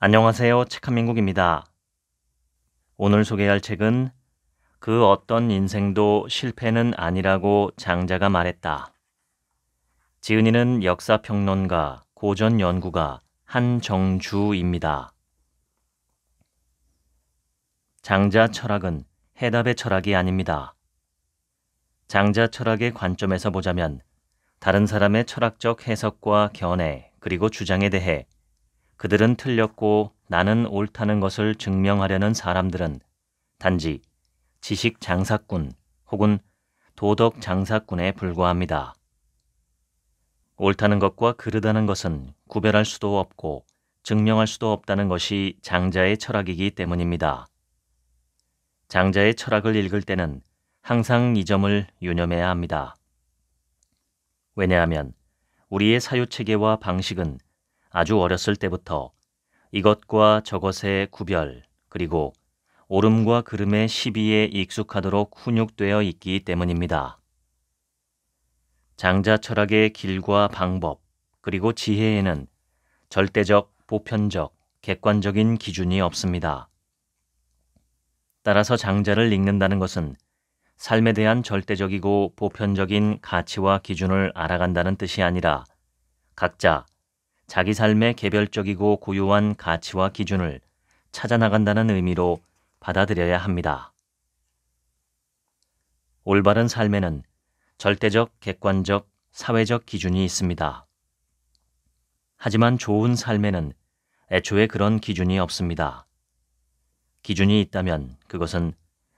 안녕하세요. 책한민국입니다. 오늘 소개할 책은 그 어떤 인생도 실패는 아니라고 장자가 말했다. 지은이는 역사평론가, 고전연구가 한정주입니다. 장자 철학은 해답의 철학이 아닙니다. 장자 철학의 관점에서 보자면 다른 사람의 철학적 해석과 견해 그리고 주장에 대해 그들은 틀렸고 나는 옳다는 것을 증명하려는 사람들은 단지 지식 장사꾼 혹은 도덕 장사꾼에 불과합니다. 옳다는 것과 그르다는 것은 구별할 수도 없고 증명할 수도 없다는 것이 장자의 철학이기 때문입니다. 장자의 철학을 읽을 때는 항상 이 점을 유념해야 합니다. 왜냐하면 우리의 사유 체계와 방식은 아주 어렸을 때부터 이것과 저것의 구별 그리고 오름과 그름의 시비에 익숙하도록 훈육되어 있기 때문입니다. 장자 철학의 길과 방법 그리고 지혜에는 절대적, 보편적, 객관적인 기준이 없습니다. 따라서 장자를 읽는다는 것은 삶에 대한 절대적이고 보편적인 가치와 기준을 알아간다는 뜻이 아니라 각자 자기 삶의 개별적이고 고유한 가치와 기준을 찾아나간다는 의미로 받아들여야 합니다. 올바른 삶에는 절대적, 객관적, 사회적 기준이 있습니다. 하지만 좋은 삶에는 애초에 그런 기준이 없습니다. 기준이 있다면 그것은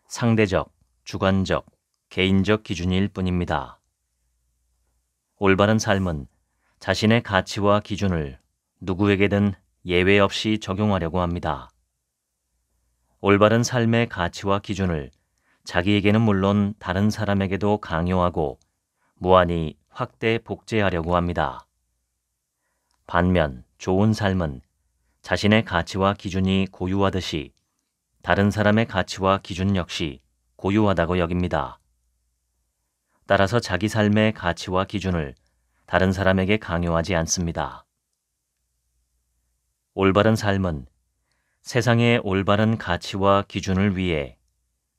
상대적, 주관적, 개인적 기준일 뿐입니다. 올바른 삶은 자신의 가치와 기준을 누구에게든 예외 없이 적용하려고 합니다. 올바른 삶의 가치와 기준을 자기에게는 물론 다른 사람에게도 강요하고 무한히 확대 복제하려고 합니다. 반면 좋은 삶은 자신의 가치와 기준이 고유하듯이 다른 사람의 가치와 기준 역시 고유하다고 여깁니다. 따라서 자기 삶의 가치와 기준을 다른 사람에게 강요하지 않습니다. 올바른 삶은 세상의 올바른 가치와 기준을 위해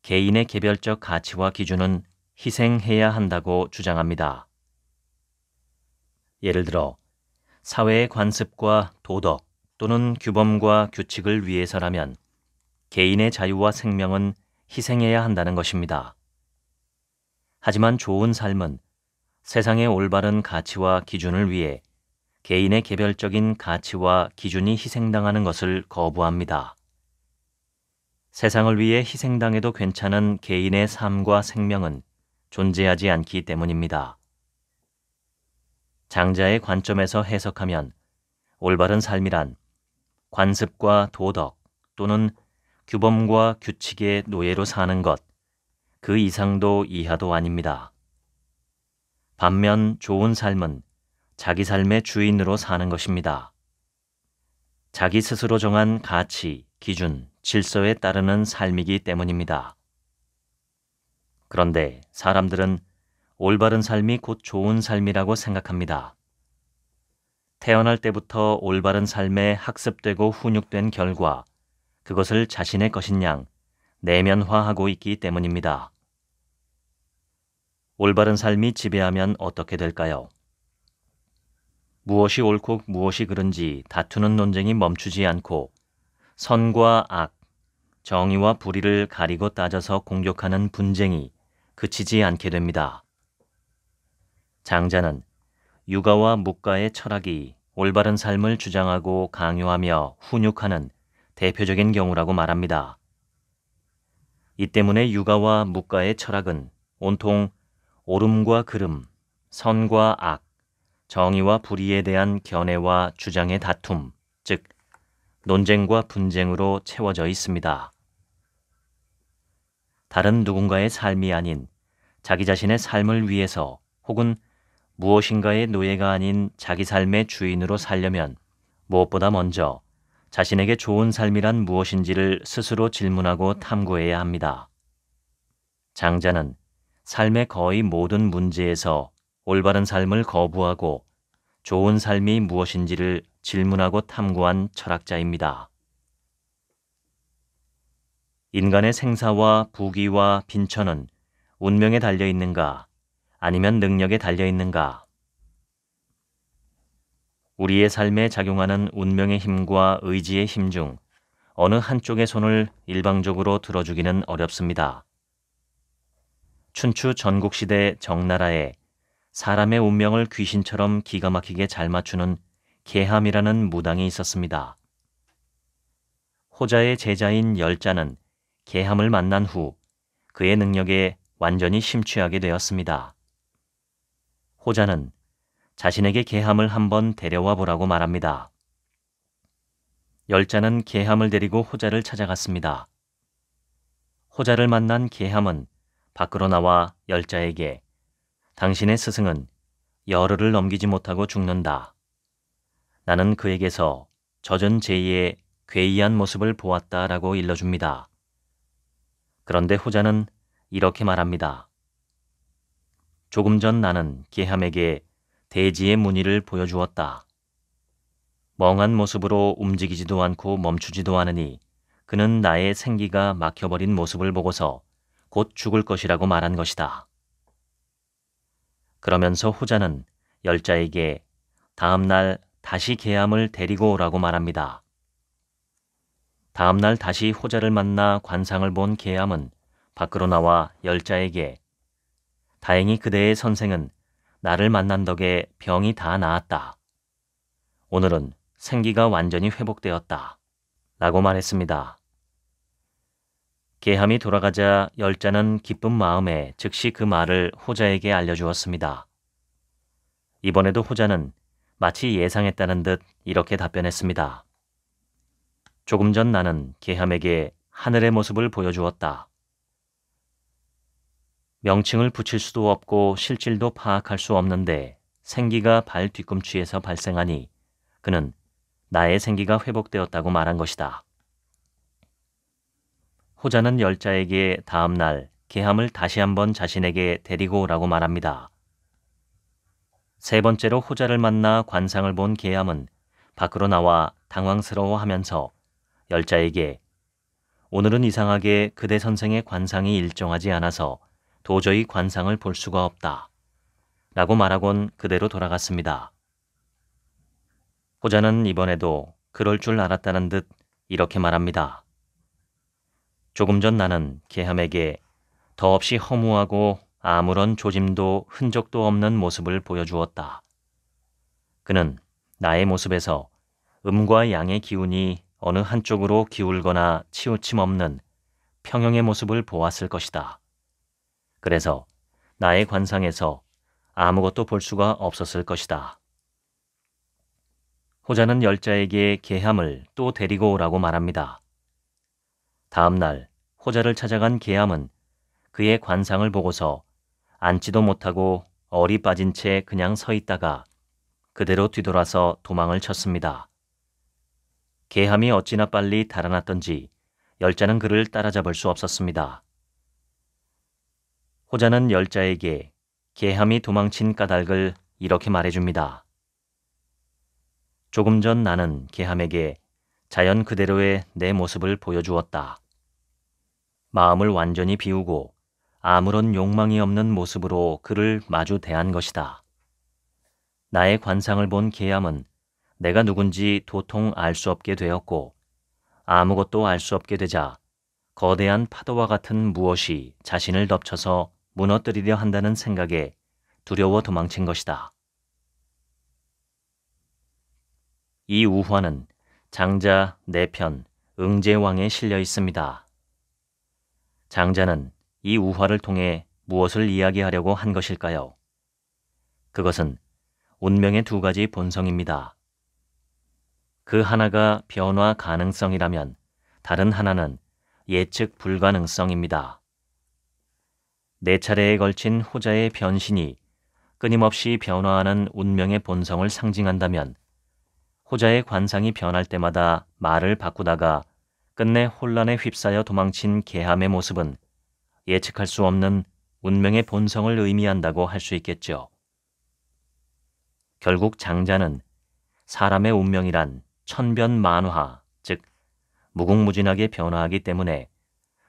개인의 개별적 가치와 기준은 희생해야 한다고 주장합니다. 예를 들어, 사회의 관습과 도덕 또는 규범과 규칙을 위해서라면 개인의 자유와 생명은 희생해야 한다는 것입니다. 하지만 좋은 삶은 세상의 올바른 가치와 기준을 위해 개인의 개별적인 가치와 기준이 희생당하는 것을 거부합니다. 세상을 위해 희생당해도 괜찮은 개인의 삶과 생명은 존재하지 않기 때문입니다. 장자의 관점에서 해석하면 올바른 삶이란 관습과 도덕 또는 규범과 규칙의 노예로 사는 것, 그 이상도 이하도 아닙니다. 반면 좋은 삶은 자기 삶의 주인으로 사는 것입니다. 자기 스스로 정한 가치, 기준, 질서에 따르는 삶이기 때문입니다. 그런데 사람들은 올바른 삶이 곧 좋은 삶이라고 생각합니다. 태어날 때부터 올바른 삶에 학습되고 훈육된 결과 그것을 자신의 것인 양 내면화하고 있기 때문입니다. 올바른 삶이 지배하면 어떻게 될까요? 무엇이 옳고 무엇이 그른지 다투는 논쟁이 멈추지 않고 선과 악, 정의와 불의를 가리고 따져서 공격하는 분쟁이 그치지 않게 됩니다. 장자는 육아와 묵가의 철학이 올바른 삶을 주장하고 강요하며 훈육하는 대표적인 경우라고 말합니다. 이 때문에 육아와 묵가의 철학은 온통 오름과 그름, 선과 악, 정의와 불의에 대한 견해와 주장의 다툼, 즉 논쟁과 분쟁으로 채워져 있습니다. 다른 누군가의 삶이 아닌 자기 자신의 삶을 위해서 혹은 무엇인가의 노예가 아닌 자기 삶의 주인으로 살려면 무엇보다 먼저 자신에게 좋은 삶이란 무엇인지를 스스로 질문하고 탐구해야 합니다. 장자는 삶의 거의 모든 문제에서 올바른 삶을 거부하고 좋은 삶이 무엇인지를 질문하고 탐구한 철학자입니다. 인간의 생사와 부귀와 빈천은 운명에 달려 있는가 아니면 능력에 달려 있는가? 우리의 삶에 작용하는 운명의 힘과 의지의 힘 중 어느 한쪽의 손을 일방적으로 들어주기는 어렵습니다. 춘추 전국시대 정나라에 사람의 운명을 귀신처럼 기가 막히게 잘 맞추는 개함이라는 무당이 있었습니다. 호자의 제자인 열자는 개함을 만난 후 그의 능력에 완전히 심취하게 되었습니다. 호자는 자신에게 개함을 한번 데려와 보라고 말합니다. 열자는 개함을 데리고 호자를 찾아갔습니다. 호자를 만난 개함은 밖으로 나와 열자에게 당신의 스승은 열흘을 넘기지 못하고 죽는다. 나는 그에게서 젖은 제의의 괴이한 모습을 보았다라고 일러줍니다. 그런데 후자는 이렇게 말합니다. 조금 전 나는 기함에게 대지의 무늬를 보여주었다. 멍한 모습으로 움직이지도 않고 멈추지도 않으니 그는 나의 생기가 막혀버린 모습을 보고서 곧 죽을 것이라고 말한 것이다. 그러면서 후자는 열자에게 다음 날 다시 계함을 데리고 오라고 말합니다. 다음 날 다시 호자를 만나 관상을 본 계함은 밖으로 나와 열자에게 다행히 그대의 선생은 나를 만난 덕에 병이 다 나았다. 오늘은 생기가 완전히 회복되었다. 라고 말했습니다. 계함이 돌아가자 열자는 기쁜 마음에 즉시 그 말을 호자에게 알려주었습니다. 이번에도 호자는 마치 예상했다는 듯 이렇게 답변했습니다. 조금 전 나는 계함에게 하늘의 모습을 보여주었다. 명칭을 붙일 수도 없고 실질도 파악할 수 없는데 생기가 발 뒤꿈치에서 발생하니 그는 나의 생기가 회복되었다고 말한 것이다. 호자는 열자에게 다음 날 개함을 다시 한번 자신에게 데리고 오라고 말합니다. 세 번째로 호자를 만나 관상을 본 개함은 밖으로 나와 당황스러워 하면서 열자에게 오늘은 이상하게 그대 선생의 관상이 일정하지 않아서 도저히 관상을 볼 수가 없다. 라고 말하곤 그대로 돌아갔습니다. 호자는 이번에도 그럴 줄 알았다는 듯 이렇게 말합니다. 조금 전 나는 개함에게 더없이 허무하고 아무런 조짐도 흔적도 없는 모습을 보여주었다. 그는 나의 모습에서 음과 양의 기운이 어느 한쪽으로 기울거나 치우침 없는 평형의 모습을 보았을 것이다. 그래서 나의 관상에서 아무것도 볼 수가 없었을 것이다. 호자는 열자에게 개함을 또 데리고 오라고 말합니다. 다음 날 호자를 찾아간 계암은 그의 관상을 보고서 앉지도 못하고 얼이 빠진 채 그냥 서 있다가 그대로 뒤돌아서 도망을 쳤습니다. 계함이 어찌나 빨리 달아났던지 열자는 그를 따라잡을 수 없었습니다. 호자는 열자에게 계함이 도망친 까닭을 이렇게 말해줍니다. 조금 전 나는 계함에게 자연 그대로의 내 모습을 보여주었다. 마음을 완전히 비우고 아무런 욕망이 없는 모습으로 그를 마주 대한 것이다. 나의 관상을 본 계암은 내가 누군지 도통 알 수 없게 되었고 아무것도 알 수 없게 되자 거대한 파도와 같은 무엇이 자신을 덮쳐서 무너뜨리려 한다는 생각에 두려워 도망친 것이다. 이 우화는 장자 내편 네 응제왕에 실려 있습니다. 장자는 이 우화를 통해 무엇을 이야기하려고 한 것일까요? 그것은 운명의 두 가지 본성입니다. 그 하나가 변화 가능성이라면 다른 하나는 예측 불가능성입니다. 네 차례에 걸친 호자의 변신이 끊임없이 변화하는 운명의 본성을 상징한다면 호자의 관상이 변할 때마다 말을 바꾸다가 끝내 혼란에 휩싸여 도망친 개함의 모습은 예측할 수 없는 운명의 본성을 의미한다고 할 수 있겠죠. 결국 장자는 사람의 운명이란 천변만화, 즉 무궁무진하게 변화하기 때문에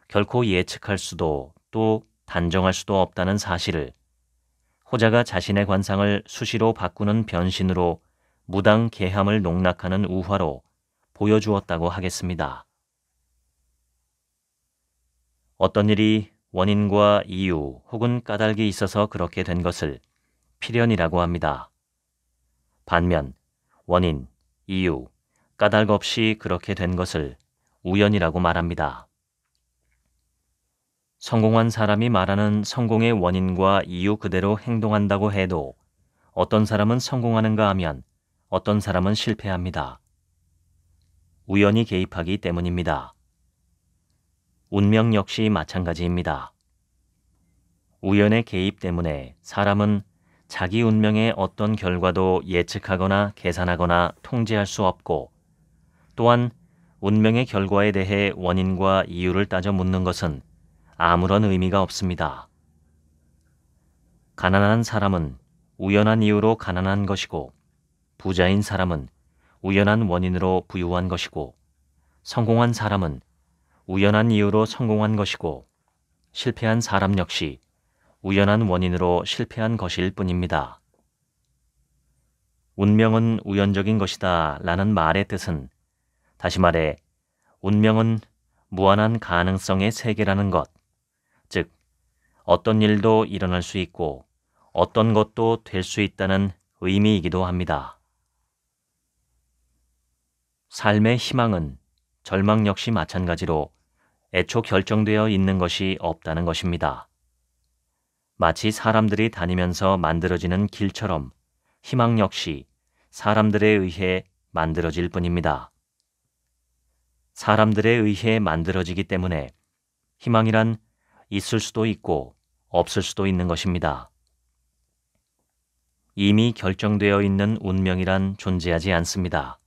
결코 예측할 수도 또 단정할 수도 없다는 사실을 호자가 자신의 관상을 수시로 바꾸는 변신으로 무당 개함을 농락하는 우화로 보여주었다고 하겠습니다. 어떤 일이 원인과 이유 혹은 까닭이 있어서 그렇게 된 것을 필연이라고 합니다. 반면 원인, 이유, 까닭 없이 그렇게 된 것을 우연이라고 말합니다. 성공한 사람이 말하는 성공의 원인과 이유 그대로 행동한다고 해도 어떤 사람은 성공하는가 하면 어떤 사람은 실패합니다. 우연히 개입하기 때문입니다. 운명 역시 마찬가지입니다. 우연의 개입 때문에 사람은 자기 운명의 어떤 결과도 예측하거나 계산하거나 통제할 수 없고 또한 운명의 결과에 대해 원인과 이유를 따져 묻는 것은 아무런 의미가 없습니다. 가난한 사람은 우연한 이유로 가난한 것이고 부자인 사람은 우연한 원인으로 부유한 것이고 성공한 사람은 우연한 이유로 성공한 것이고 실패한 사람 역시 우연한 원인으로 실패한 것일 뿐입니다. 운명은 우연적인 것이다 라는 말의 뜻은 다시 말해 운명은 무한한 가능성의 세계라는 것, 즉 어떤 일도 일어날 수 있고 어떤 것도 될 수 있다는 의미이기도 합니다. 삶의 희망은 절망 역시 마찬가지로 애초 결정되어 있는 것이 없다는 것입니다. 마치 사람들이 다니면서 만들어지는 길처럼 희망 역시 사람들에 의해 만들어질 뿐입니다. 사람들에 의해 만들어지기 때문에 희망이란 있을 수도 있고 없을 수도 있는 것입니다. 이미 결정되어 있는 운명이란 존재하지 않습니다.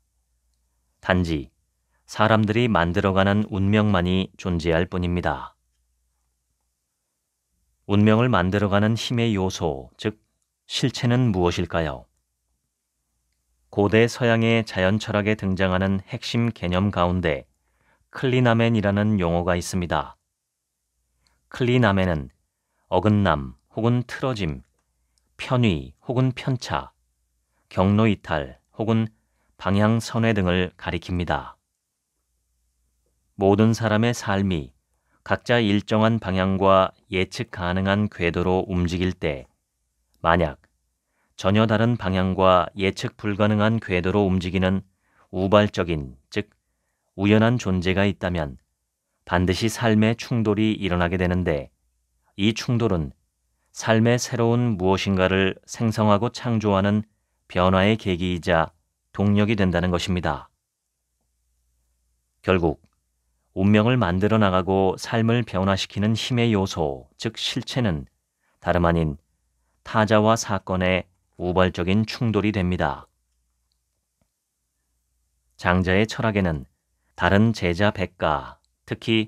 단지 사람들이 만들어가는 운명만이 존재할 뿐입니다. 운명을 만들어가는 힘의 요소, 즉, 실체는 무엇일까요? 고대 서양의 자연 철학에 등장하는 핵심 개념 가운데 클리나멘이라는 용어가 있습니다. 클리나멘은 어긋남 혹은 틀어짐, 편위 혹은 편차, 경로 이탈 혹은 방향 선회 등을 가리킵니다. 모든 사람의 삶이 각자 일정한 방향과 예측 가능한 궤도로 움직일 때, 만약 전혀 다른 방향과 예측 불가능한 궤도로 움직이는 우발적인, 즉, 우연한 존재가 있다면 반드시 삶의 충돌이 일어나게 되는데, 이 충돌은 삶의 새로운 무엇인가를 생성하고 창조하는 변화의 계기이자 동력이 된다는 것입니다. 결국 운명을 만들어 나가고 삶을 변화시키는 힘의 요소, 즉 실체는 다름 아닌 타자와 사건의 우발적인 충돌이 됩니다. 장자의 철학에는 다른 제자 백가, 특히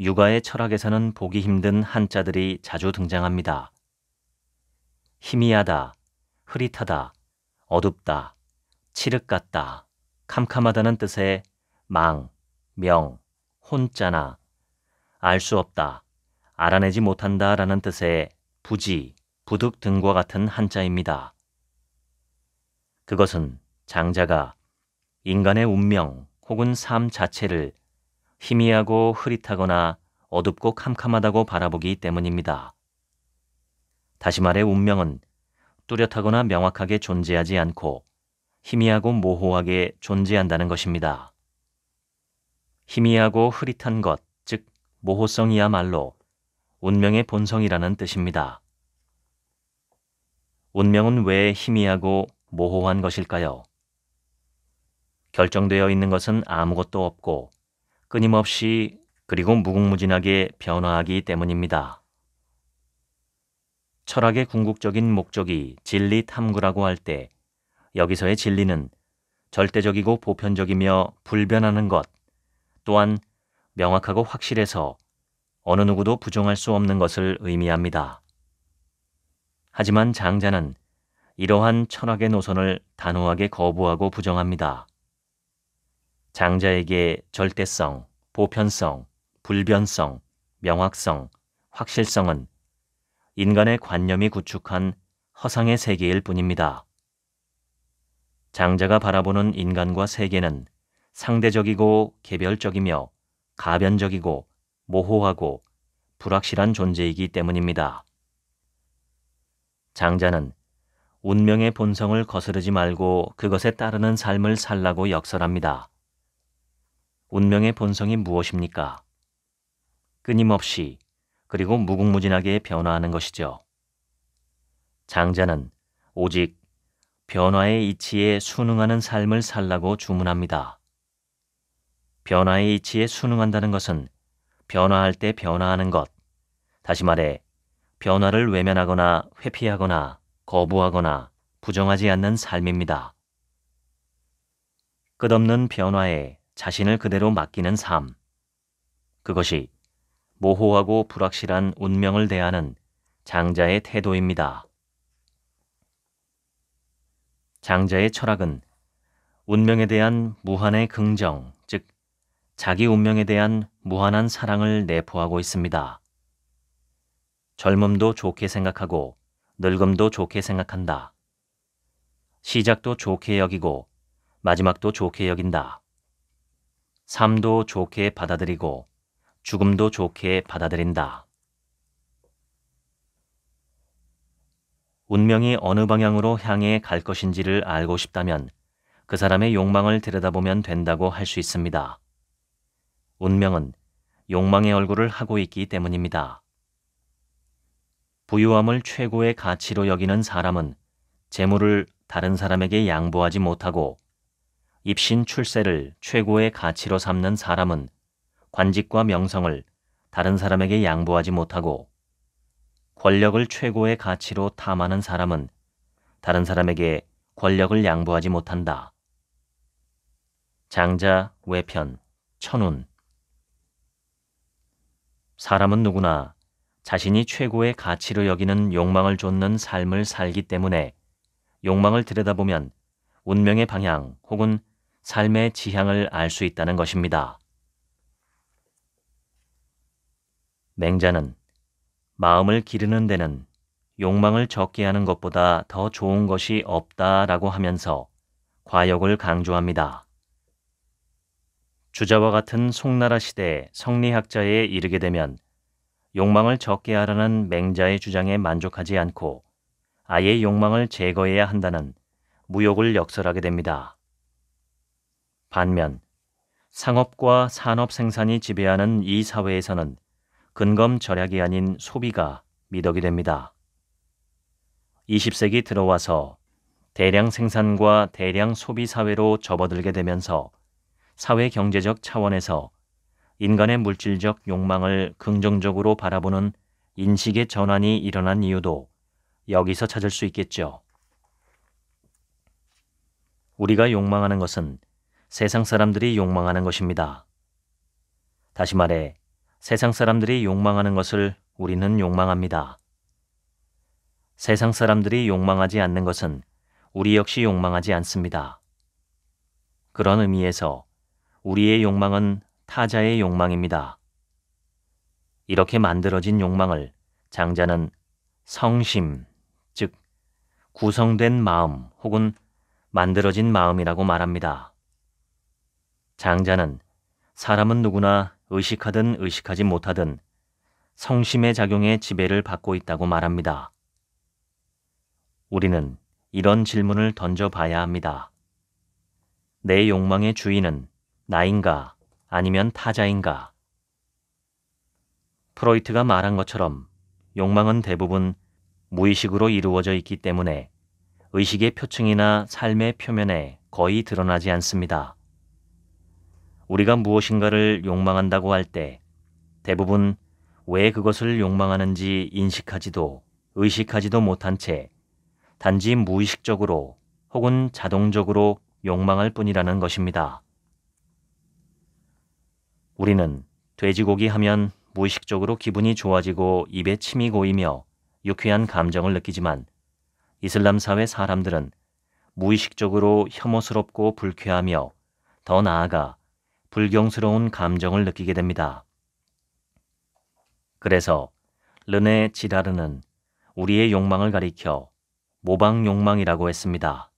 육아의 철학에서는 보기 힘든 한자들이 자주 등장합니다. 희미하다, 흐릿하다, 어둡다, 칠흑 같다, 캄캄하다는 뜻의 망, 명, 혼자나 알 수 없다, 알아내지 못한다 라는 뜻의 부지, 부득 등과 같은 한자입니다. 그것은 장자가 인간의 운명 혹은 삶 자체를 희미하고 흐릿하거나 어둡고 캄캄하다고 바라보기 때문입니다. 다시 말해 운명은 뚜렷하거나 명확하게 존재하지 않고 희미하고 모호하게 존재한다는 것입니다. 희미하고 흐릿한 것, 즉 모호성이야말로 운명의 본성이라는 뜻입니다. 운명은 왜 희미하고 모호한 것일까요? 결정되어 있는 것은 아무것도 없고 끊임없이 그리고 무궁무진하게 변화하기 때문입니다. 철학의 궁극적인 목적이 진리 탐구라고 할 때 여기서의 진리는 절대적이고 보편적이며 불변하는 것, 또한 명확하고 확실해서 어느 누구도 부정할 수 없는 것을 의미합니다. 하지만 장자는 이러한 철학의 노선을 단호하게 거부하고 부정합니다. 장자에게 절대성, 보편성, 불변성, 명확성, 확실성은 인간의 관념이 구축한 허상의 세계일 뿐입니다. 장자가 바라보는 인간과 세계는 상대적이고 개별적이며 가변적이고 모호하고 불확실한 존재이기 때문입니다. 장자는 운명의 본성을 거스르지 말고 그것에 따르는 삶을 살라고 역설합니다. 운명의 본성이 무엇입니까? 끊임없이 그리고 무궁무진하게 변화하는 것이죠. 장자는 오직 변화의 이치에 순응하는 삶을 살라고 주문합니다. 변화의 이치에 순응한다는 것은 변화할 때 변화하는 것, 다시 말해 변화를 외면하거나 회피하거나 거부하거나 부정하지 않는 삶입니다. 끝없는 변화에 자신을 그대로 맡기는 삶. 그것이 모호하고 불확실한 운명을 대하는 장자의 태도입니다. 장자의 철학은 운명에 대한 무한의 긍정, 자기 운명에 대한 무한한 사랑을 내포하고 있습니다. 젊음도 좋게 생각하고 늙음도 좋게 생각한다. 시작도 좋게 여기고 마지막도 좋게 여긴다. 삶도 좋게 받아들이고 죽음도 좋게 받아들인다. 운명이 어느 방향으로 향해 갈 것인지를 알고 싶다면 그 사람의 욕망을 들여다보면 된다고 할 수 있습니다. 운명은 욕망의 얼굴을 하고 있기 때문입니다. 부유함을 최고의 가치로 여기는 사람은 재물을 다른 사람에게 양보하지 못하고 입신 출세를 최고의 가치로 삼는 사람은 관직과 명성을 다른 사람에게 양보하지 못하고 권력을 최고의 가치로 탐하는 사람은 다른 사람에게 권력을 양보하지 못한다. 장자, 외편, 천운 사람은 누구나 자신이 최고의 가치로 여기는 욕망을 좇는 삶을 살기 때문에 욕망을 들여다보면 운명의 방향 혹은 삶의 지향을 알 수 있다는 것입니다. 맹자는 마음을 기르는 데는 욕망을 적게 하는 것보다 더 좋은 것이 없다라고 하면서 과욕을 강조합니다. 주자와 같은 송나라 시대의 성리학자에 이르게 되면 욕망을 적게 하라는 맹자의 주장에 만족하지 않고 아예 욕망을 제거해야 한다는 무욕을 역설하게 됩니다. 반면 상업과 산업 생산이 지배하는 이 사회에서는 근검 절약이 아닌 소비가 미덕이 됩니다. 20세기 들어와서 대량 생산과 대량 소비 사회로 접어들게 되면서 사회 경제적 차원에서 인간의 물질적 욕망을 긍정적으로 바라보는 인식의 전환이 일어난 이유도 여기서 찾을 수 있겠죠. 우리가 욕망하는 것은 세상 사람들이 욕망하는 것입니다. 다시 말해, 세상 사람들이 욕망하는 것을 우리는 욕망합니다. 세상 사람들이 욕망하지 않는 것은 우리 역시 욕망하지 않습니다. 그런 의미에서 우리의 욕망은 타자의 욕망입니다. 이렇게 만들어진 욕망을 장자는 성심, 즉 구성된 마음 혹은 만들어진 마음이라고 말합니다. 장자는 사람은 누구나 의식하든 의식하지 못하든 성심의 작용에 지배를 받고 있다고 말합니다. 우리는 이런 질문을 던져봐야 합니다. 내 욕망의 주인은 나인가 아니면 타자인가. 프로이트가 말한 것처럼 욕망은 대부분 무의식으로 이루어져 있기 때문에 의식의 표층이나 삶의 표면에 거의 드러나지 않습니다. 우리가 무엇인가를 욕망한다고 할 때 대부분 왜 그것을 욕망하는지 인식하지도 의식하지도 못한 채 단지 무의식적으로 혹은 자동적으로 욕망할 뿐이라는 것입니다. 우리는 돼지고기 하면 무의식적으로 기분이 좋아지고 입에 침이 고이며 유쾌한 감정을 느끼지만 이슬람 사회 사람들은 무의식적으로 혐오스럽고 불쾌하며 더 나아가 불경스러운 감정을 느끼게 됩니다. 그래서 르네 지라르는 우리의 욕망을 가리켜 모방 욕망이라고 했습니다.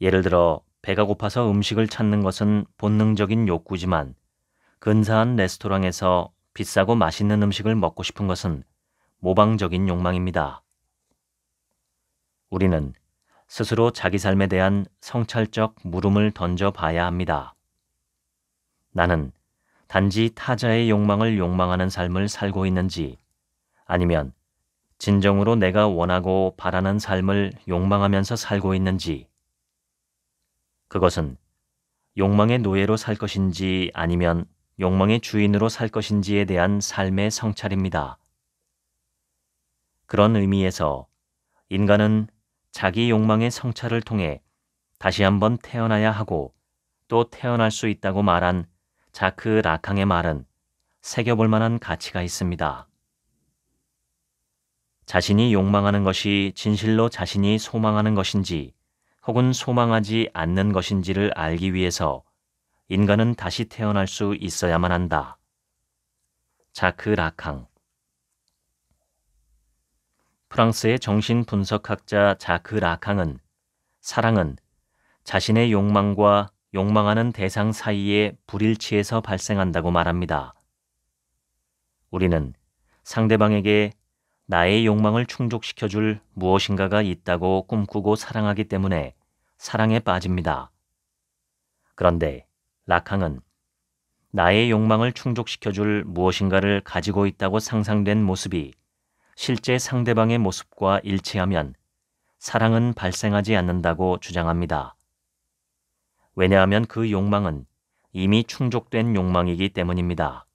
예를 들어 배가 고파서 음식을 찾는 것은 본능적인 욕구지만 근사한 레스토랑에서 비싸고 맛있는 음식을 먹고 싶은 것은 모방적인 욕망입니다. 우리는 스스로 자기 삶에 대한 성찰적 물음을 던져 봐야 합니다. 나는 단지 타자의 욕망을 욕망하는 삶을 살고 있는지 아니면 진정으로 내가 원하고 바라는 삶을 욕망하면서 살고 있는지 그것은 욕망의 노예로 살 것인지 아니면 욕망의 주인으로 살 것인지에 대한 삶의 성찰입니다. 그런 의미에서 인간은 자기 욕망의 성찰을 통해 다시 한번 태어나야 하고 또 태어날 수 있다고 말한 자크 라캉의 말은 새겨볼 만한 가치가 있습니다. 자신이 욕망하는 것이 진실로 자신이 소망하는 것인지 혹은 소망하지 않는 것인지를 알기 위해서 인간은 다시 태어날 수 있어야만 한다. 자크 라캉 프랑스의 정신분석학자 자크 라캉은 사랑은 자신의 욕망과 욕망하는 대상 사이의 불일치에서 발생한다고 말합니다. 우리는 상대방에게 나의 욕망을 충족시켜 줄 무엇인가가 있다고 꿈꾸고 사랑하기 때문에 사랑에 빠집니다. 그런데 라캉은 나의 욕망을 충족시켜 줄 무엇인가를 가지고 있다고 상상된 모습이 실제 상대방의 모습과 일치하면 사랑은 발생하지 않는다고 주장합니다. 왜냐하면 그 욕망은 이미 충족된 욕망이기 때문입니다.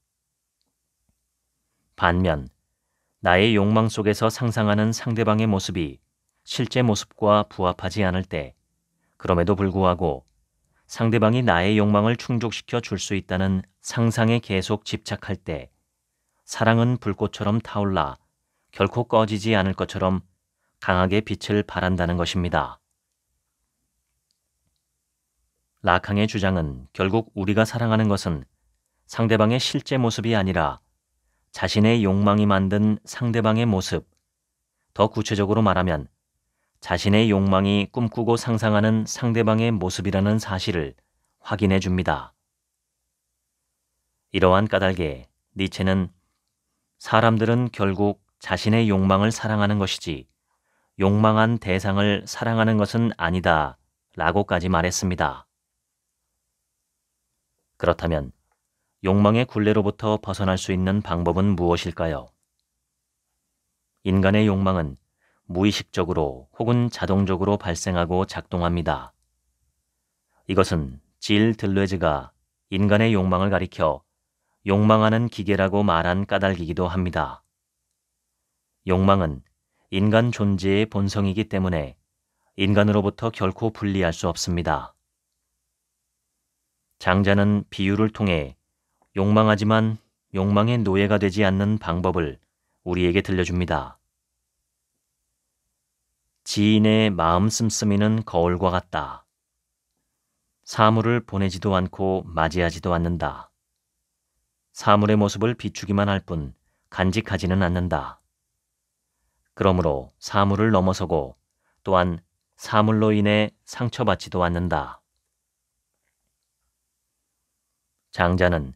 반면 나의 욕망 속에서 상상하는 상대방의 모습이 실제 모습과 부합하지 않을 때, 그럼에도 불구하고 상대방이 나의 욕망을 충족시켜 줄 수 있다는 상상에 계속 집착할 때, 사랑은 불꽃처럼 타올라 결코 꺼지지 않을 것처럼 강하게 빛을 발한다는 것입니다. 라캉의 주장은 결국 우리가 사랑하는 것은 상대방의 실제 모습이 아니라 자신의 욕망이 만든 상대방의 모습, 더 구체적으로 말하면 자신의 욕망이 꿈꾸고 상상하는 상대방의 모습이라는 사실을 확인해 줍니다. 이러한 까닭에 니체는 사람들은 결국 자신의 욕망을 사랑하는 것이지 욕망한 대상을 사랑하는 것은 아니다 라고까지 말했습니다. 그렇다면 욕망의 굴레로부터 벗어날 수 있는 방법은 무엇일까요? 인간의 욕망은 무의식적으로 혹은 자동적으로 발생하고 작동합니다. 이것은 질 들레즈가 인간의 욕망을 가리켜 욕망하는 기계라고 말한 까닭이기도 합니다. 욕망은 인간 존재의 본성이기 때문에 인간으로부터 결코 분리할 수 없습니다. 장자는 비유를 통해 욕망하지만 욕망의 노예가 되지 않는 방법을 우리에게 들려줍니다. 지인의 마음 씀씀이는 거울과 같다. 사물을 보내지도 않고 맞이하지도 않는다. 사물의 모습을 비추기만 할 뿐 간직하지는 않는다. 그러므로 사물을 넘어서고 또한 사물로 인해 상처받지도 않는다. 장자는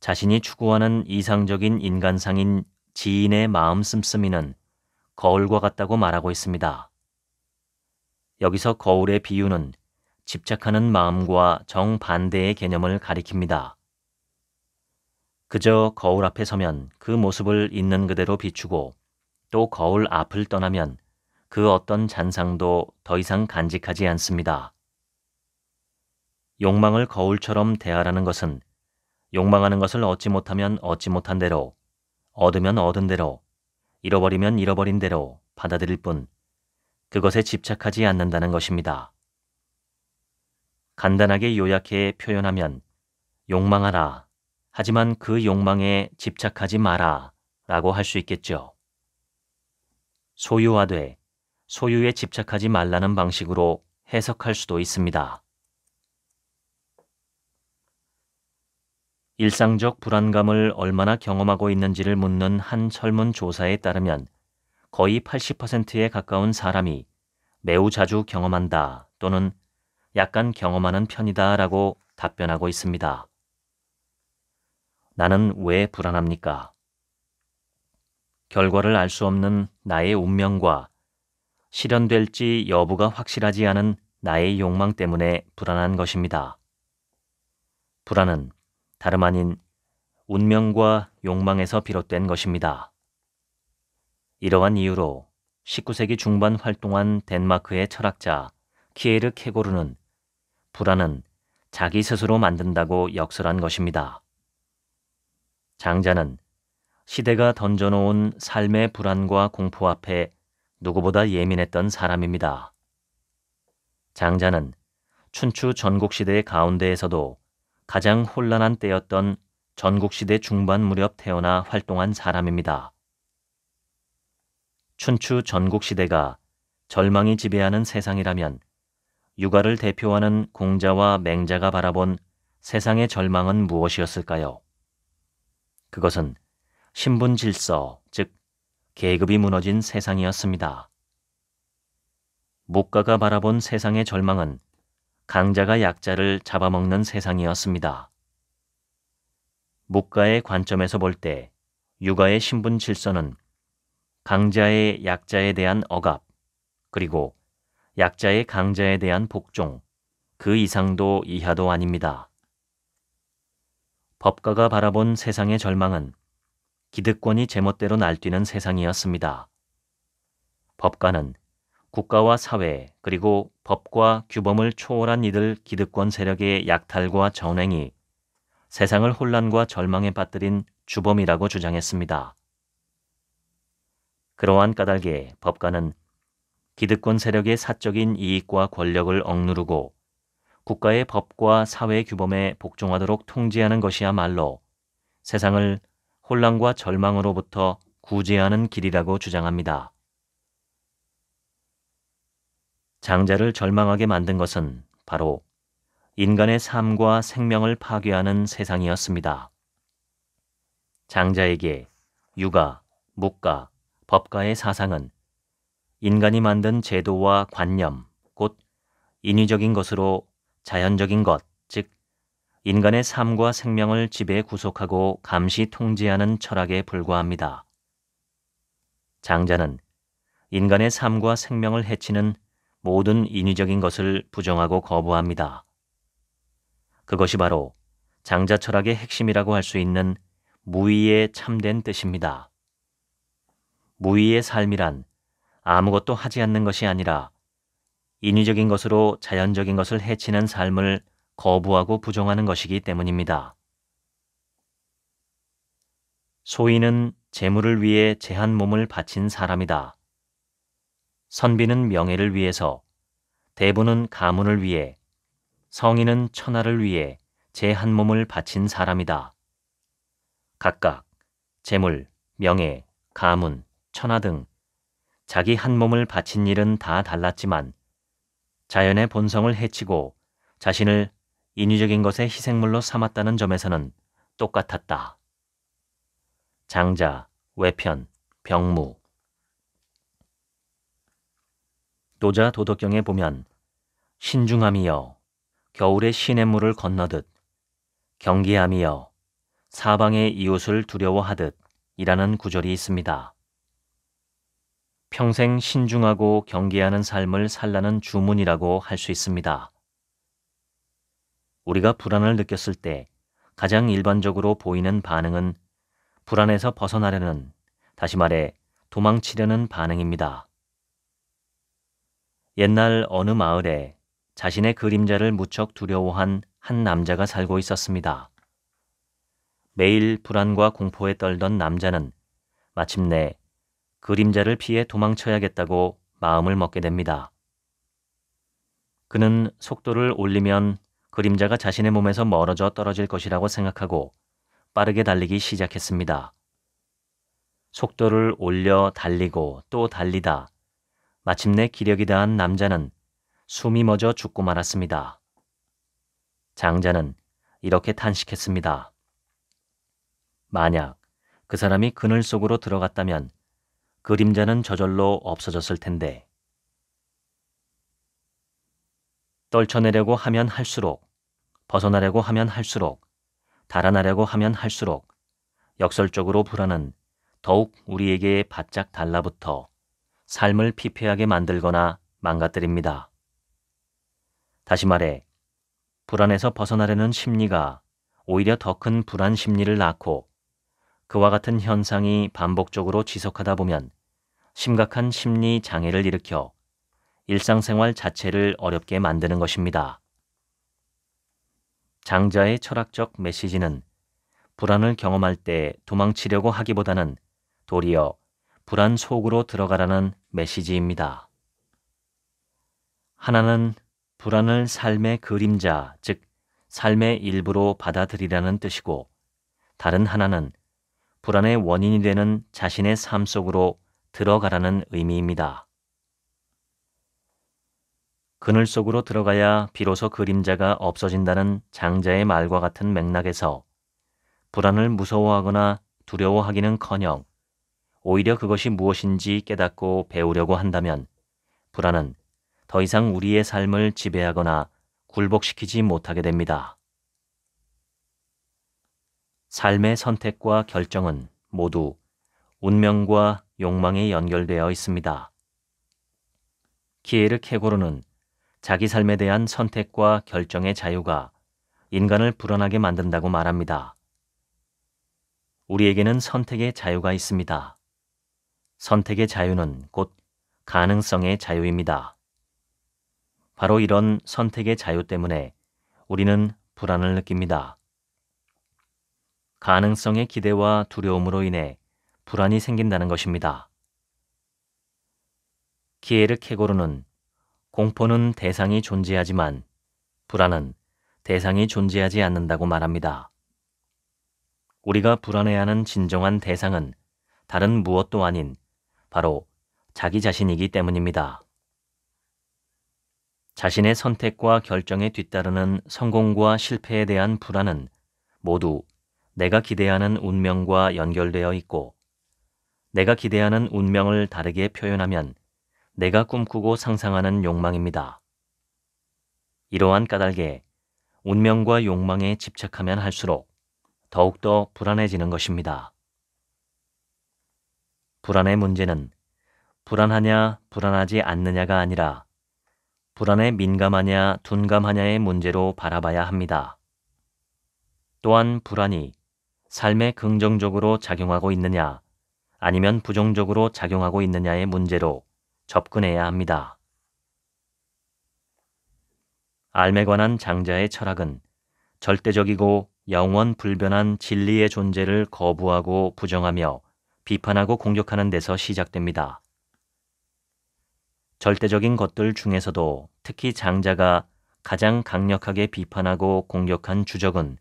자신이 추구하는 이상적인 인간상인 지인의 마음 씀씀이는 거울과 같다고 말하고 있습니다. 여기서 거울의 비유는 집착하는 마음과 정반대의 개념을 가리킵니다. 그저 거울 앞에 서면 그 모습을 있는 그대로 비추고 또 거울 앞을 떠나면 그 어떤 잔상도 더 이상 간직하지 않습니다. 욕망을 거울처럼 대하라는 것은 욕망하는 것을 얻지 못하면 얻지 못한 대로, 얻으면 얻은 대로, 잃어버리면 잃어버린 대로 받아들일 뿐, 그것에 집착하지 않는다는 것입니다. 간단하게 요약해 표현하면, 욕망하라. 하지만 그 욕망에 집착하지 마라. 라고 할 수 있겠죠. 소유화돼 소유에 집착하지 말라는 방식으로 해석할 수도 있습니다. 일상적 불안감을 얼마나 경험하고 있는지를 묻는 한 설문 조사에 따르면 거의 80%에 가까운 사람이 매우 자주 경험한다 또는 약간 경험하는 편이다 라고 답변하고 있습니다. 나는 왜 불안합니까? 결과를 알 수 없는 나의 운명과 실현될지 여부가 확실하지 않은 나의 욕망 때문에 불안한 것입니다. 불안은 다름 아닌 운명과 욕망에서 비롯된 것입니다. 이러한 이유로 19세기 중반 활동한 덴마크의 철학자 키에르 케고르는 불안은 자기 스스로 만든다고 역설한 것입니다. 장자는 시대가 던져놓은 삶의 불안과 공포 앞에 누구보다 예민했던 사람입니다. 장자는 춘추 전국시대 가운데에서도 가장 혼란한 때였던 전국시대 중반 무렵 태어나 활동한 사람입니다. 춘추 전국시대가 절망이 지배하는 세상이라면 육아를 대표하는 공자와 맹자가 바라본 세상의 절망은 무엇이었을까요? 그것은 신분 질서, 즉 계급이 무너진 세상이었습니다. 목가가 바라본 세상의 절망은 강자가 약자를 잡아먹는 세상이었습니다. 묵가의 관점에서 볼 때 육아의 신분 질서는 강자의 약자에 대한 억압, 그리고 약자의 강자에 대한 복종, 그 이상도 이하도 아닙니다. 법가가 바라본 세상의 절망은 기득권이 제멋대로 날뛰는 세상이었습니다. 법가는 국가와 사회 그리고 법과 규범을 초월한 이들 기득권 세력의 약탈과 전횡이 세상을 혼란과 절망에 빠뜨린 주범이라고 주장했습니다. 그러한 까닭에 법관은 기득권 세력의 사적인 이익과 권력을 억누르고 국가의 법과 사회 규범에 복종하도록 통제하는 것이야말로 세상을 혼란과 절망으로부터 구제하는 길이라고 주장합니다. 장자를 절망하게 만든 것은 바로 인간의 삶과 생명을 파괴하는 세상이었습니다. 장자에게 육아, 묵가, 법가의 사상은 인간이 만든 제도와 관념, 곧 인위적인 것으로 자연적인 것, 즉 인간의 삶과 생명을 지배 구속하고 감시 통제하는 철학에 불과합니다. 장자는 인간의 삶과 생명을 해치는 모든 인위적인 것을 부정하고 거부합니다. 그것이 바로 장자 철학의 핵심이라고 할 수 있는 무위의 참된 뜻입니다. 무위의 삶이란 아무것도 하지 않는 것이 아니라 인위적인 것으로 자연적인 것을 해치는 삶을 거부하고 부정하는 것이기 때문입니다. 소인은 재물을 위해 제한 몸을 바친 사람이다. 선비는 명예를 위해서, 대부는 가문을 위해, 성인은 천하를 위해 제 한 몸을 바친 사람이다. 각각 재물, 명예, 가문, 천하 등 자기 한 몸을 바친 일은 다 달랐지만 자연의 본성을 해치고 자신을 인위적인 것의 희생물로 삼았다는 점에서는 똑같았다. 장자, 외편, 병무, 노자 도덕경에 보면 신중함이여 겨울에 시냇물을 건너듯 경계함이여 사방의 이웃을 두려워하듯 이라는 구절이 있습니다. 평생 신중하고 경계하는 삶을 살라는 주문이라고 할 수 있습니다. 우리가 불안을 느꼈을 때 가장 일반적으로 보이는 반응은 불안에서 벗어나려는, 다시 말해 도망치려는 반응입니다. 옛날 어느 마을에 자신의 그림자를 무척 두려워한 한 남자가 살고 있었습니다. 매일 불안과 공포에 떨던 남자는 마침내 그림자를 피해 도망쳐야겠다고 마음을 먹게 됩니다. 그는 속도를 올리면 그림자가 자신의 몸에서 멀어져 떨어질 것이라고 생각하고 빠르게 달리기 시작했습니다. 속도를 올려 달리고 또 달리다 마침내 기력이 다한 남자는 숨이 멎어 죽고 말았습니다. 장자는 이렇게 탄식했습니다. 만약 그 사람이 그늘 속으로 들어갔다면 그림자는 저절로 없어졌을 텐데. 떨쳐내려고 하면 할수록, 벗어나려고 하면 할수록, 달아나려고 하면 할수록, 역설적으로 불안은 더욱 우리에게 바짝 달라붙어 삶을 피폐하게 만들거나 망가뜨립니다. 다시 말해, 불안에서 벗어나려는 심리가 오히려 더 큰 불안 심리를 낳고 그와 같은 현상이 반복적으로 지속하다 보면 심각한 심리 장애를 일으켜 일상생활 자체를 어렵게 만드는 것입니다. 장자의 철학적 메시지는 불안을 경험할 때 도망치려고 하기보다는 도리어 불안 속으로 들어가라는 메시지입니다. 하나는 불안을 삶의 그림자, 즉 삶의 일부로 받아들이라는 뜻이고 다른 하나는 불안의 원인이 되는 자신의 삶 속으로 들어가라는 의미입니다. 그늘 속으로 들어가야 비로소 그림자가 없어진다는 장자의 말과 같은 맥락에서 불안을 무서워하거나 두려워하기는커녕 오히려 그것이 무엇인지 깨닫고 배우려고 한다면 불안은 더 이상 우리의 삶을 지배하거나 굴복시키지 못하게 됩니다. 삶의 선택과 결정은 모두 운명과 욕망에 연결되어 있습니다. 키에르 케고르는 자기 삶에 대한 선택과 결정의 자유가 인간을 불안하게 만든다고 말합니다. 우리에게는 선택의 자유가 있습니다. 선택의 자유는 곧 가능성의 자유입니다. 바로 이런 선택의 자유 때문에 우리는 불안을 느낍니다. 가능성의 기대와 두려움으로 인해 불안이 생긴다는 것입니다. 기에르케고르는 공포는 대상이 존재하지만 불안은 대상이 존재하지 않는다고 말합니다. 우리가 불안해하는 진정한 대상은 다른 무엇도 아닌 바로 자기 자신이기 때문입니다. 자신의 선택과 결정에 뒤따르는 성공과 실패에 대한 불안은 모두 내가 기대하는 운명과 연결되어 있고 내가 기대하는 운명을 다르게 표현하면 내가 꿈꾸고 상상하는 욕망입니다. 이러한 까닭에 운명과 욕망에 집착하면 할수록 더욱더 불안해지는 것입니다. 불안의 문제는 불안하냐 불안하지 않느냐가 아니라 불안에 민감하냐 둔감하냐의 문제로 바라봐야 합니다. 또한 불안이 삶에 긍정적으로 작용하고 있느냐 아니면 부정적으로 작용하고 있느냐의 문제로 접근해야 합니다. 알매 관한 장자의 철학은 절대적이고 영원 불변한 진리의 존재를 거부하고 부정하며 비판하고 공격하는 데서 시작됩니다. 절대적인 것들 중에서도 특히 장자가 가장 강력하게 비판하고 공격한 주적은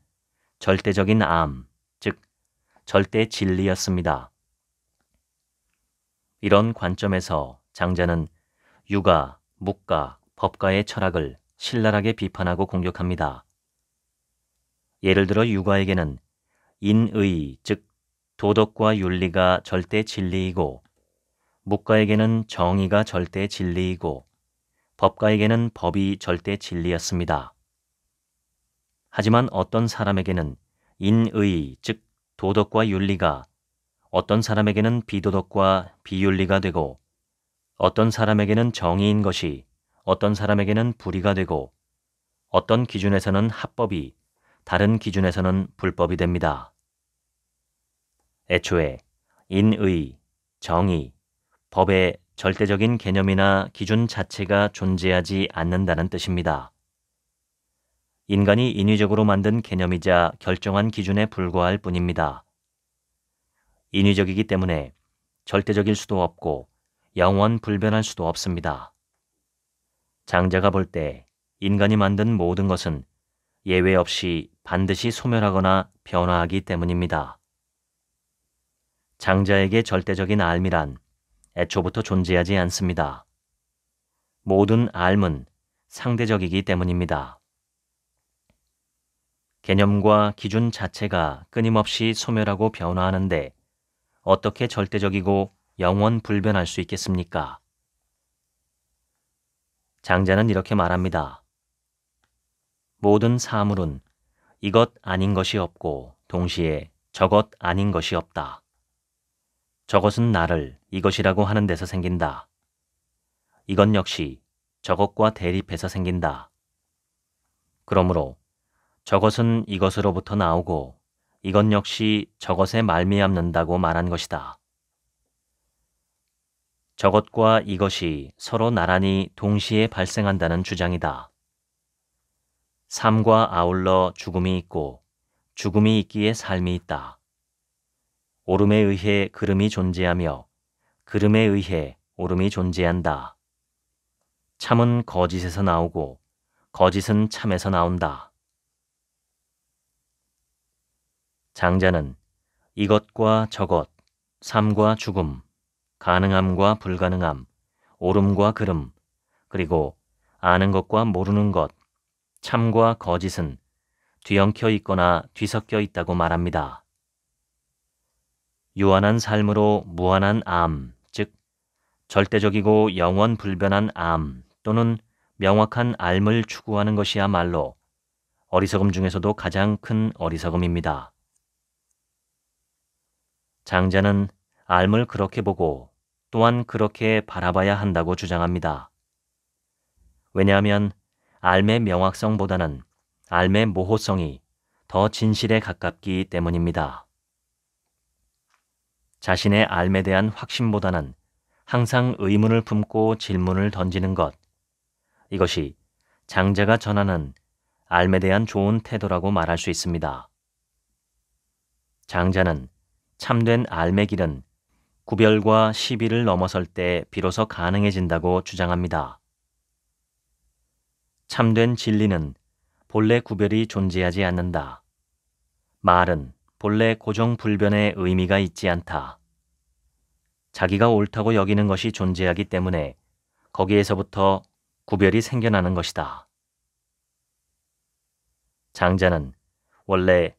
절대적인 암, 즉, 절대 진리였습니다. 이런 관점에서 장자는 유가, 묵가, 법가의 철학을 신랄하게 비판하고 공격합니다. 예를 들어 유가에게는 인의, 즉, 도덕과 윤리가 절대 진리이고 목가에게는 정의가 절대 진리이고 법가에게는 법이 절대 진리였습니다. 하지만 어떤 사람에게는 인의, 즉 도덕과 윤리가 어떤 사람에게는 비도덕과 비윤리가 되고 어떤 사람에게는 정의인 것이 어떤 사람에게는 불의가 되고 어떤 기준에서는 합법이 다른 기준에서는 불법이 됩니다. 애초에 인의, 정의, 법의 절대적인 개념이나 기준 자체가 존재하지 않는다는 뜻입니다. 인간이 인위적으로 만든 개념이자 결정한 기준에 불과할 뿐입니다. 인위적이기 때문에 절대적일 수도 없고 영원 불변할 수도 없습니다. 장자가 볼 때 인간이 만든 모든 것은 예외 없이 반드시 소멸하거나 변화하기 때문입니다. 장자에게 절대적인 알미란 애초부터 존재하지 않습니다. 모든 알은 상대적이기 때문입니다. 개념과 기준 자체가 끊임없이 소멸하고 변화하는데 어떻게 절대적이고 영원 불변할 수 있겠습니까? 장자는 이렇게 말합니다. 모든 사물은 이것 아닌 것이 없고 동시에 저것 아닌 것이 없다. 저것은 나를 이것이라고 하는 데서 생긴다. 이것 역시 저것과 대립해서 생긴다. 그러므로 저것은 이것으로부터 나오고 이것 역시 저것에 말미암는다고 말한 것이다. 저것과 이것이 서로 나란히 동시에 발생한다는 주장이다. 삶과 아울러 죽음이 있고 죽음이 있기에 삶이 있다. 오름에 의해 그름이 존재하며 그름에 의해 오름이 존재한다. 참은 거짓에서 나오고 거짓은 참에서 나온다. 장자는 이것과 저것, 삶과 죽음, 가능함과 불가능함, 오름과 그름, 그리고 아는 것과 모르는 것, 참과 거짓은 뒤엉켜 있거나 뒤섞여 있다고 말합니다. 유한한 삶으로 무한한 암, 즉 절대적이고 영원 불변한 암 또는 명확한 알을 추구하는 것이야말로 어리석음 중에서도 가장 큰 어리석음입니다. 장자는 알을 그렇게 보고 또한 그렇게 바라봐야 한다고 주장합니다. 왜냐하면 알의 명확성보다는 알의 모호성이 더 진실에 가깝기 때문입니다. 자신의 알에 대한 확신보다는 항상 의문을 품고 질문을 던지는 것. 이것이 장자가 전하는 알에 대한 좋은 태도라고 말할 수 있습니다. 장자는 참된 알의 길은 구별과 시비를 넘어설 때 비로소 가능해진다고 주장합니다. 참된 진리는 본래 구별이 존재하지 않는다. 말은 본래 고정불변의 의미가 있지 않다. 자기가 옳다고 여기는 것이 존재하기 때문에 거기에서부터 구별이 생겨나는 것이다. 장자는 원래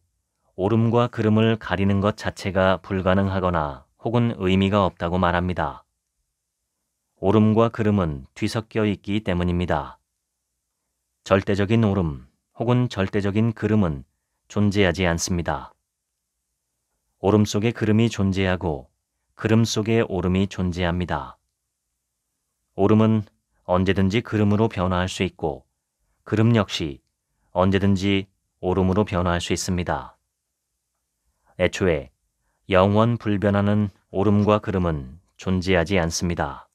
오름과 그름을 가리는 것 자체가 불가능하거나 혹은 의미가 없다고 말합니다. 오름과 그름은 뒤섞여 있기 때문입니다. 절대적인 오름 혹은 절대적인 그름은 존재하지 않습니다. 오름 속에 그름이 존재하고 그름 속에 오름이 존재합니다. 오름은 언제든지 그름으로 변화할 수 있고 그름 역시 언제든지 오름으로 변화할 수 있습니다. 애초에 영원 불변하는 오름과 그름은 존재하지 않습니다.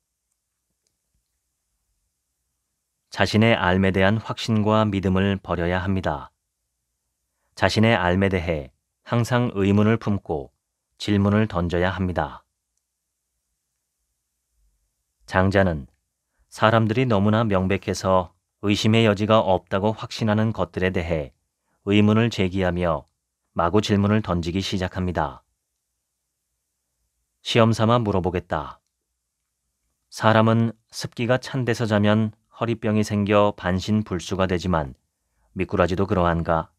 자신의 알에 대한 확신과 믿음을 버려야 합니다. 자신의 알에 대해 항상 의문을 품고 질문을 던져야 합니다. 장자는 사람들이 너무나 명백해서 의심의 여지가 없다고 확신하는 것들에 대해 의문을 제기하며 마구 질문을 던지기 시작합니다. 시험 삼아 물어보겠다. 사람은 습기가 찬 데서 자면 허리병이 생겨 반신불수가 되지만 미꾸라지도 그러한가?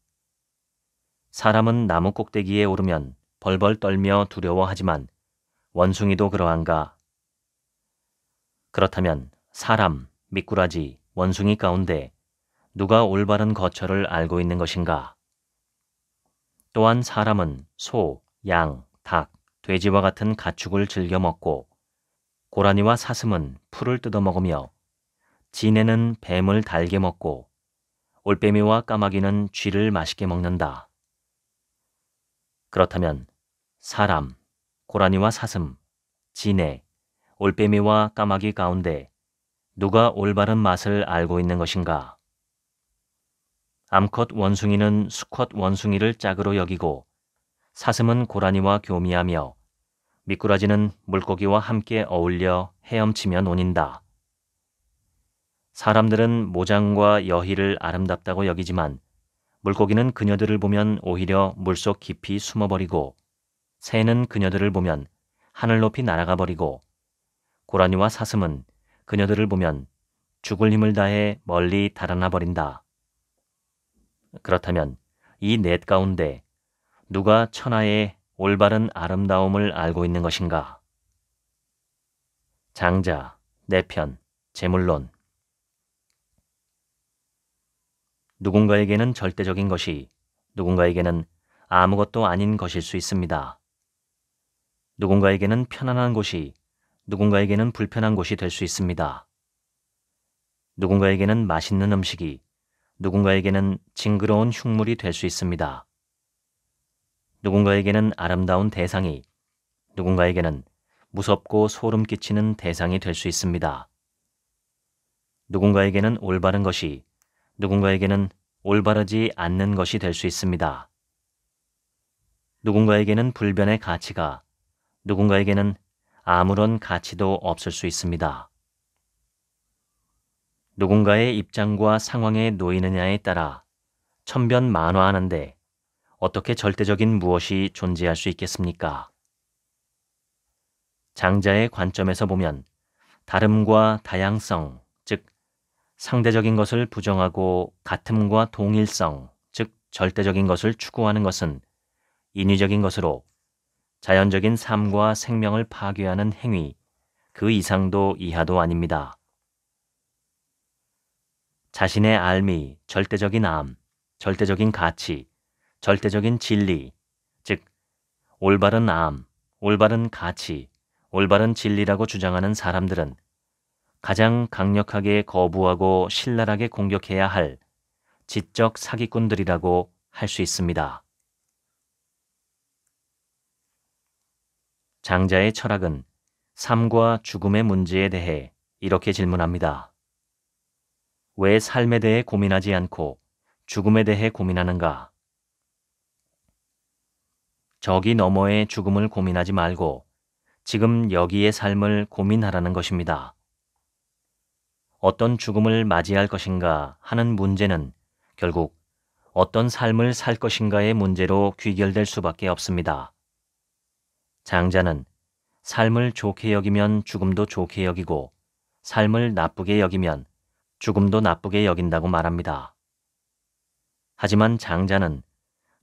사람은 나무 꼭대기에 오르면 벌벌 떨며 두려워하지만 원숭이도 그러한가? 그렇다면 사람, 미꾸라지, 원숭이 가운데 누가 올바른 거처를 알고 있는 것인가? 또한 사람은 소, 양, 닭, 돼지와 같은 가축을 즐겨 먹고 고라니와 사슴은 풀을 뜯어 먹으며 지네는 뱀을 달게 먹고 올빼미와 까마귀는 쥐를 맛있게 먹는다. 그렇다면 사람, 고라니와 사슴, 지네, 올빼미와 까마귀 가운데 누가 올바른 맛을 알고 있는 것인가? 암컷 원숭이는 수컷 원숭이를 짝으로 여기고 사슴은 고라니와 교미하며 미꾸라지는 물고기와 함께 어울려 헤엄치며 논인다. 사람들은 모장과 여희를 아름답다고 여기지만 물고기는 그녀들을 보면 오히려 물속 깊이 숨어버리고 새는 그녀들을 보면 하늘 높이 날아가 버리고 고라니와 사슴은 그녀들을 보면 죽을 힘을 다해 멀리 달아나 버린다. 그렇다면 이 넷 가운데 누가 천하의 올바른 아름다움을 알고 있는 것인가? 장자, 내편, 네 재물론 누군가에게는 절대적인 것이, 누군가에게는 아무것도 아닌 것일 수 있습니다. 누군가에게는 편안한 곳이, 누군가에게는 불편한 곳이 될 수 있습니다. 누군가에게는 맛있는 음식이, 누군가에게는 징그러운 흉물이 될 수 있습니다. 누군가에게는 아름다운 대상이, 누군가에게는 무섭고 소름 끼치는 대상이 될 수 있습니다. 누군가에게는 올바른 것이, 누군가에게는 올바르지 않는 것이 될 수 있습니다. 누군가에게는 불변의 가치가, 누군가에게는 아무런 가치도 없을 수 있습니다. 누군가의 입장과 상황에 놓이느냐에 따라 천변 만화하는데 어떻게 절대적인 무엇이 존재할 수 있겠습니까? 장자의 관점에서 보면 다름과 다양성, 상대적인 것을 부정하고 같음과 동일성, 즉 절대적인 것을 추구하는 것은 인위적인 것으로 자연적인 삶과 생명을 파괴하는 행위, 그 이상도 이하도 아닙니다. 자신의 알미, 절대적인 암, 절대적인 가치, 절대적인 진리, 즉, 올바른 암, 올바른 가치, 올바른 진리라고 주장하는 사람들은 가장 강력하게 거부하고 신랄하게 공격해야 할 지적 사기꾼들이라고 할 수 있습니다. 장자의 철학은 삶과 죽음의 문제에 대해 이렇게 질문합니다. 왜 삶에 대해 고민하지 않고 죽음에 대해 고민하는가? 저기 너머의 죽음을 고민하지 말고 지금 여기의 삶을 고민하라는 것입니다. 어떤 죽음을 맞이할 것인가 하는 문제는 결국 어떤 삶을 살 것인가의 문제로 귀결될 수밖에 없습니다. 장자는 삶을 좋게 여기면 죽음도 좋게 여기고 삶을 나쁘게 여기면 죽음도 나쁘게 여긴다고 말합니다. 하지만 장자는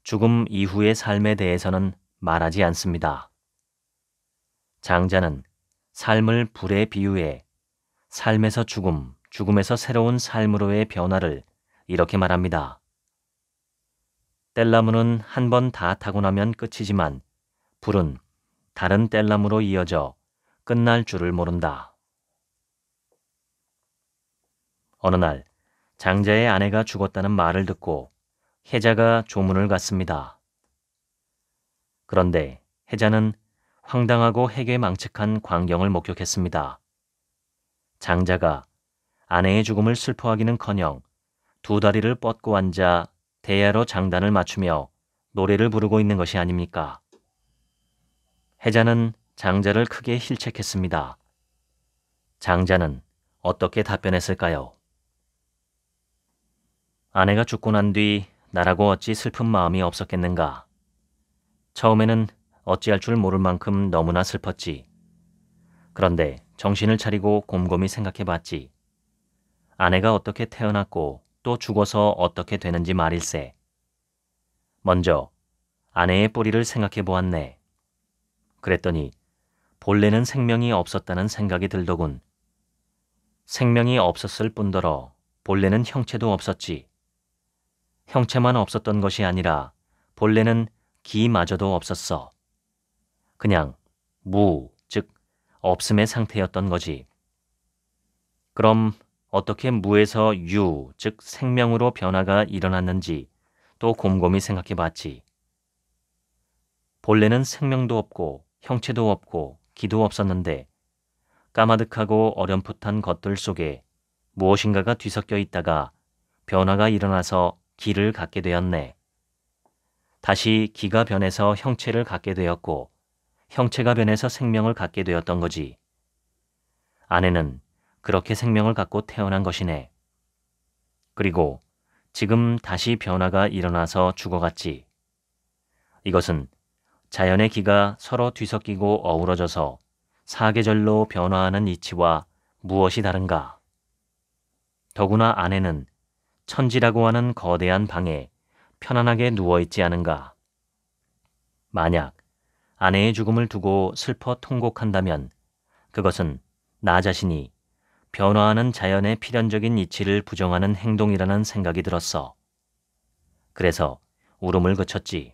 죽음 이후의 삶에 대해서는 말하지 않습니다. 장자는 삶을 불에 비유해 삶에서 죽음, 죽음에서 새로운 삶으로의 변화를 이렇게 말합니다. 땔나무는한 번 다 타고 나면 끝이지만 불은 다른 땔나무로 이어져 끝날 줄을 모른다. 어느 날 장자의 아내가 죽었다는 말을 듣고 혜자가 조문을 갔습니다. 그런데 혜자는 황당하고 핵에 망측한 광경을 목격했습니다. 장자가 아내의 죽음을 슬퍼하기는커녕 두 다리를 뻗고 앉아 대야로 장단을 맞추며 노래를 부르고 있는 것이 아닙니까? 해자는 장자를 크게 힐책했습니다. 장자는 어떻게 답변했을까요? 아내가 죽고 난 뒤 나라고 어찌 슬픈 마음이 없었겠는가? 처음에는 어찌할 줄 모를 만큼 너무나 슬펐지. 그런데 정신을 차리고 곰곰이 생각해 봤지. 아내가 어떻게 태어났고 또 죽어서 어떻게 되는지 말일세. 먼저 아내의 뿌리를 생각해 보았네. 그랬더니 본래는 생명이 없었다는 생각이 들더군. 생명이 없었을 뿐더러 본래는 형체도 없었지. 형체만 없었던 것이 아니라 본래는 기마저도 없었어. 그냥 무, 없음의 상태였던 거지. 그럼 어떻게 무에서 유, 즉 생명으로 변화가 일어났는지 또 곰곰이 생각해 봤지. 본래는 생명도 없고 형체도 없고 기도 없었는데 까마득하고 어렴풋한 것들 속에 무엇인가가 뒤섞여 있다가 변화가 일어나서 기를 갖게 되었네. 다시 기가 변해서 형체를 갖게 되었고 형체가 변해서 생명을 갖게 되었던 거지. 아내는 그렇게 생명을 갖고 태어난 것이네. 그리고 지금 다시 변화가 일어나서 죽어갔지. 이것은 자연의 기가 서로 뒤섞이고 어우러져서 사계절로 변화하는 이치와 무엇이 다른가? 더구나 아내는 천지라고 하는 거대한 방에 편안하게 누워있지 않은가? 만약 아내의 죽음을 두고 슬퍼 통곡한다면 그것은 나 자신이 변화하는 자연의 필연적인 이치를 부정하는 행동이라는 생각이 들었어. 그래서 울음을 거쳤지이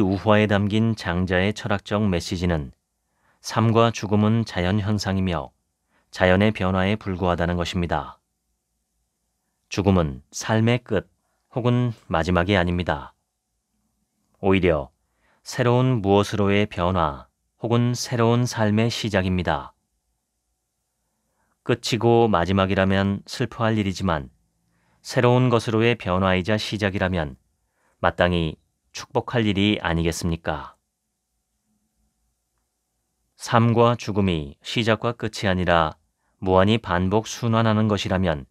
우화에 담긴 장자의 철학적 메시지는 삶과 죽음은 자연 현상이며 자연의 변화에 불과하다는 것입니다. 죽음은 삶의 끝, 혹은 마지막이 아닙니다. 오히려 새로운 무엇으로의 변화 혹은 새로운 삶의 시작입니다. 끝이고 마지막이라면 슬퍼할 일이지만 새로운 것으로의 변화이자 시작이라면 마땅히 축복할 일이 아니겠습니까? 삶과 죽음이 시작과 끝이 아니라 무한히 반복 순환하는 것이라면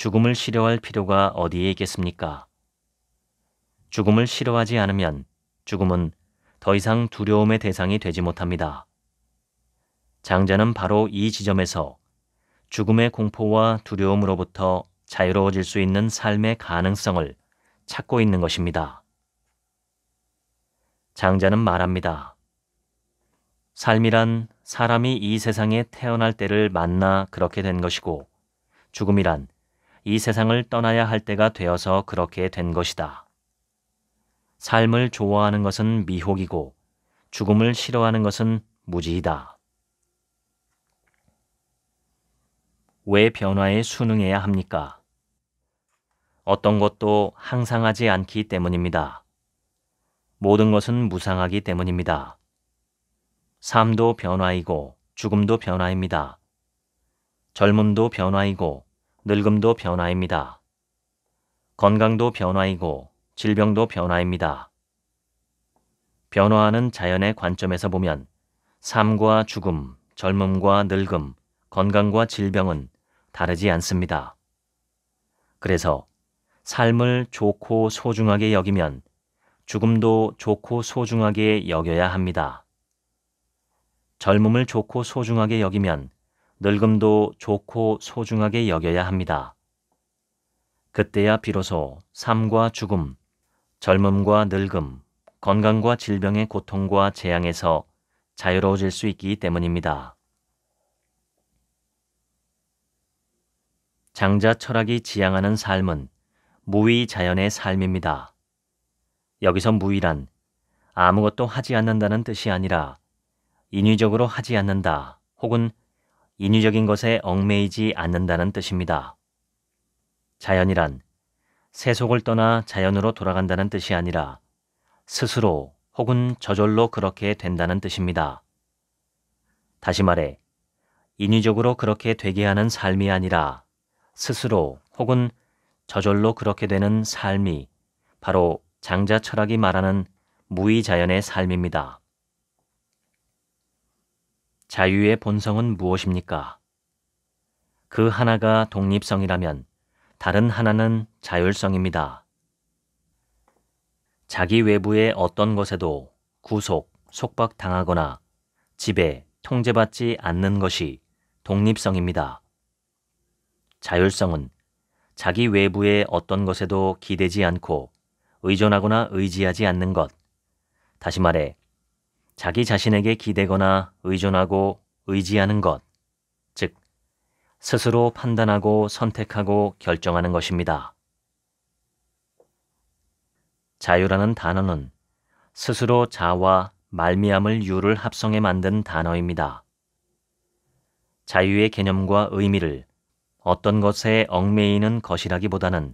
죽음을 싫어할 필요가 어디에 있겠습니까? 죽음을 싫어하지 않으면 죽음은 더 이상 두려움의 대상이 되지 못합니다. 장자는 바로 이 지점에서 죽음의 공포와 두려움으로부터 자유로워질 수 있는 삶의 가능성을 찾고 있는 것입니다. 장자는 말합니다. 삶이란 사람이 이 세상에 태어날 때를 만나 그렇게 된 것이고, 죽음이란 이 세상을 떠나야 할 때가 되어서 그렇게 된 것이다. 삶을 좋아하는 것은 미혹이고 죽음을 싫어하는 것은 무지이다. 왜 변화에 순응해야 합니까? 어떤 것도 항상 하지 않기 때문입니다. 모든 것은 무상하기 때문입니다. 삶도 변화이고 죽음도 변화입니다. 젊음도 변화이고 늙음도 변화입니다. 건강도 변화이고 질병도 변화입니다. 변화하는 자연의 관점에서 보면 삶과 죽음, 젊음과 늙음, 건강과 질병은 다르지 않습니다. 그래서 삶을 좋고 소중하게 여기면 죽음도 좋고 소중하게 여겨야 합니다. 젊음을 좋고 소중하게 여기면 늙음도 좋고 소중하게 여겨야 합니다. 그때야 비로소 삶과 죽음, 젊음과 늙음, 건강과 질병의 고통과 재앙에서 자유로워질 수 있기 때문입니다. 장자 철학이 지향하는 삶은 무위 자연의 삶입니다. 여기서 무위란 아무것도 하지 않는다는 뜻이 아니라 인위적으로 하지 않는다 혹은 인위적인 것에 얽매이지 않는다는 뜻입니다. 자연이란 세속을 떠나 자연으로 돌아간다는 뜻이 아니라 스스로 혹은 저절로 그렇게 된다는 뜻입니다. 다시 말해, 인위적으로 그렇게 되게 하는 삶이 아니라 스스로 혹은 저절로 그렇게 되는 삶이 바로 장자 철학이 말하는 무의자연의 삶입니다. 자유의 본성은 무엇입니까? 그 하나가 독립성이라면 다른 하나는 자율성입니다. 자기 외부의 어떤 것에도 구속, 속박당하거나 지배, 통제받지 않는 것이 독립성입니다. 자율성은 자기 외부의 어떤 것에도 기대지 않고 의존하거나 의지하지 않는 것, 다시 말해 자기 자신에게 기대거나 의존하고 의지하는 것, 즉, 스스로 판단하고 선택하고 결정하는 것입니다. 자유라는 단어는 스스로 자와 말미암을 유를 합성해 만든 단어입니다. 자유의 개념과 의미를 어떤 것에 얽매이는 것이라기보다는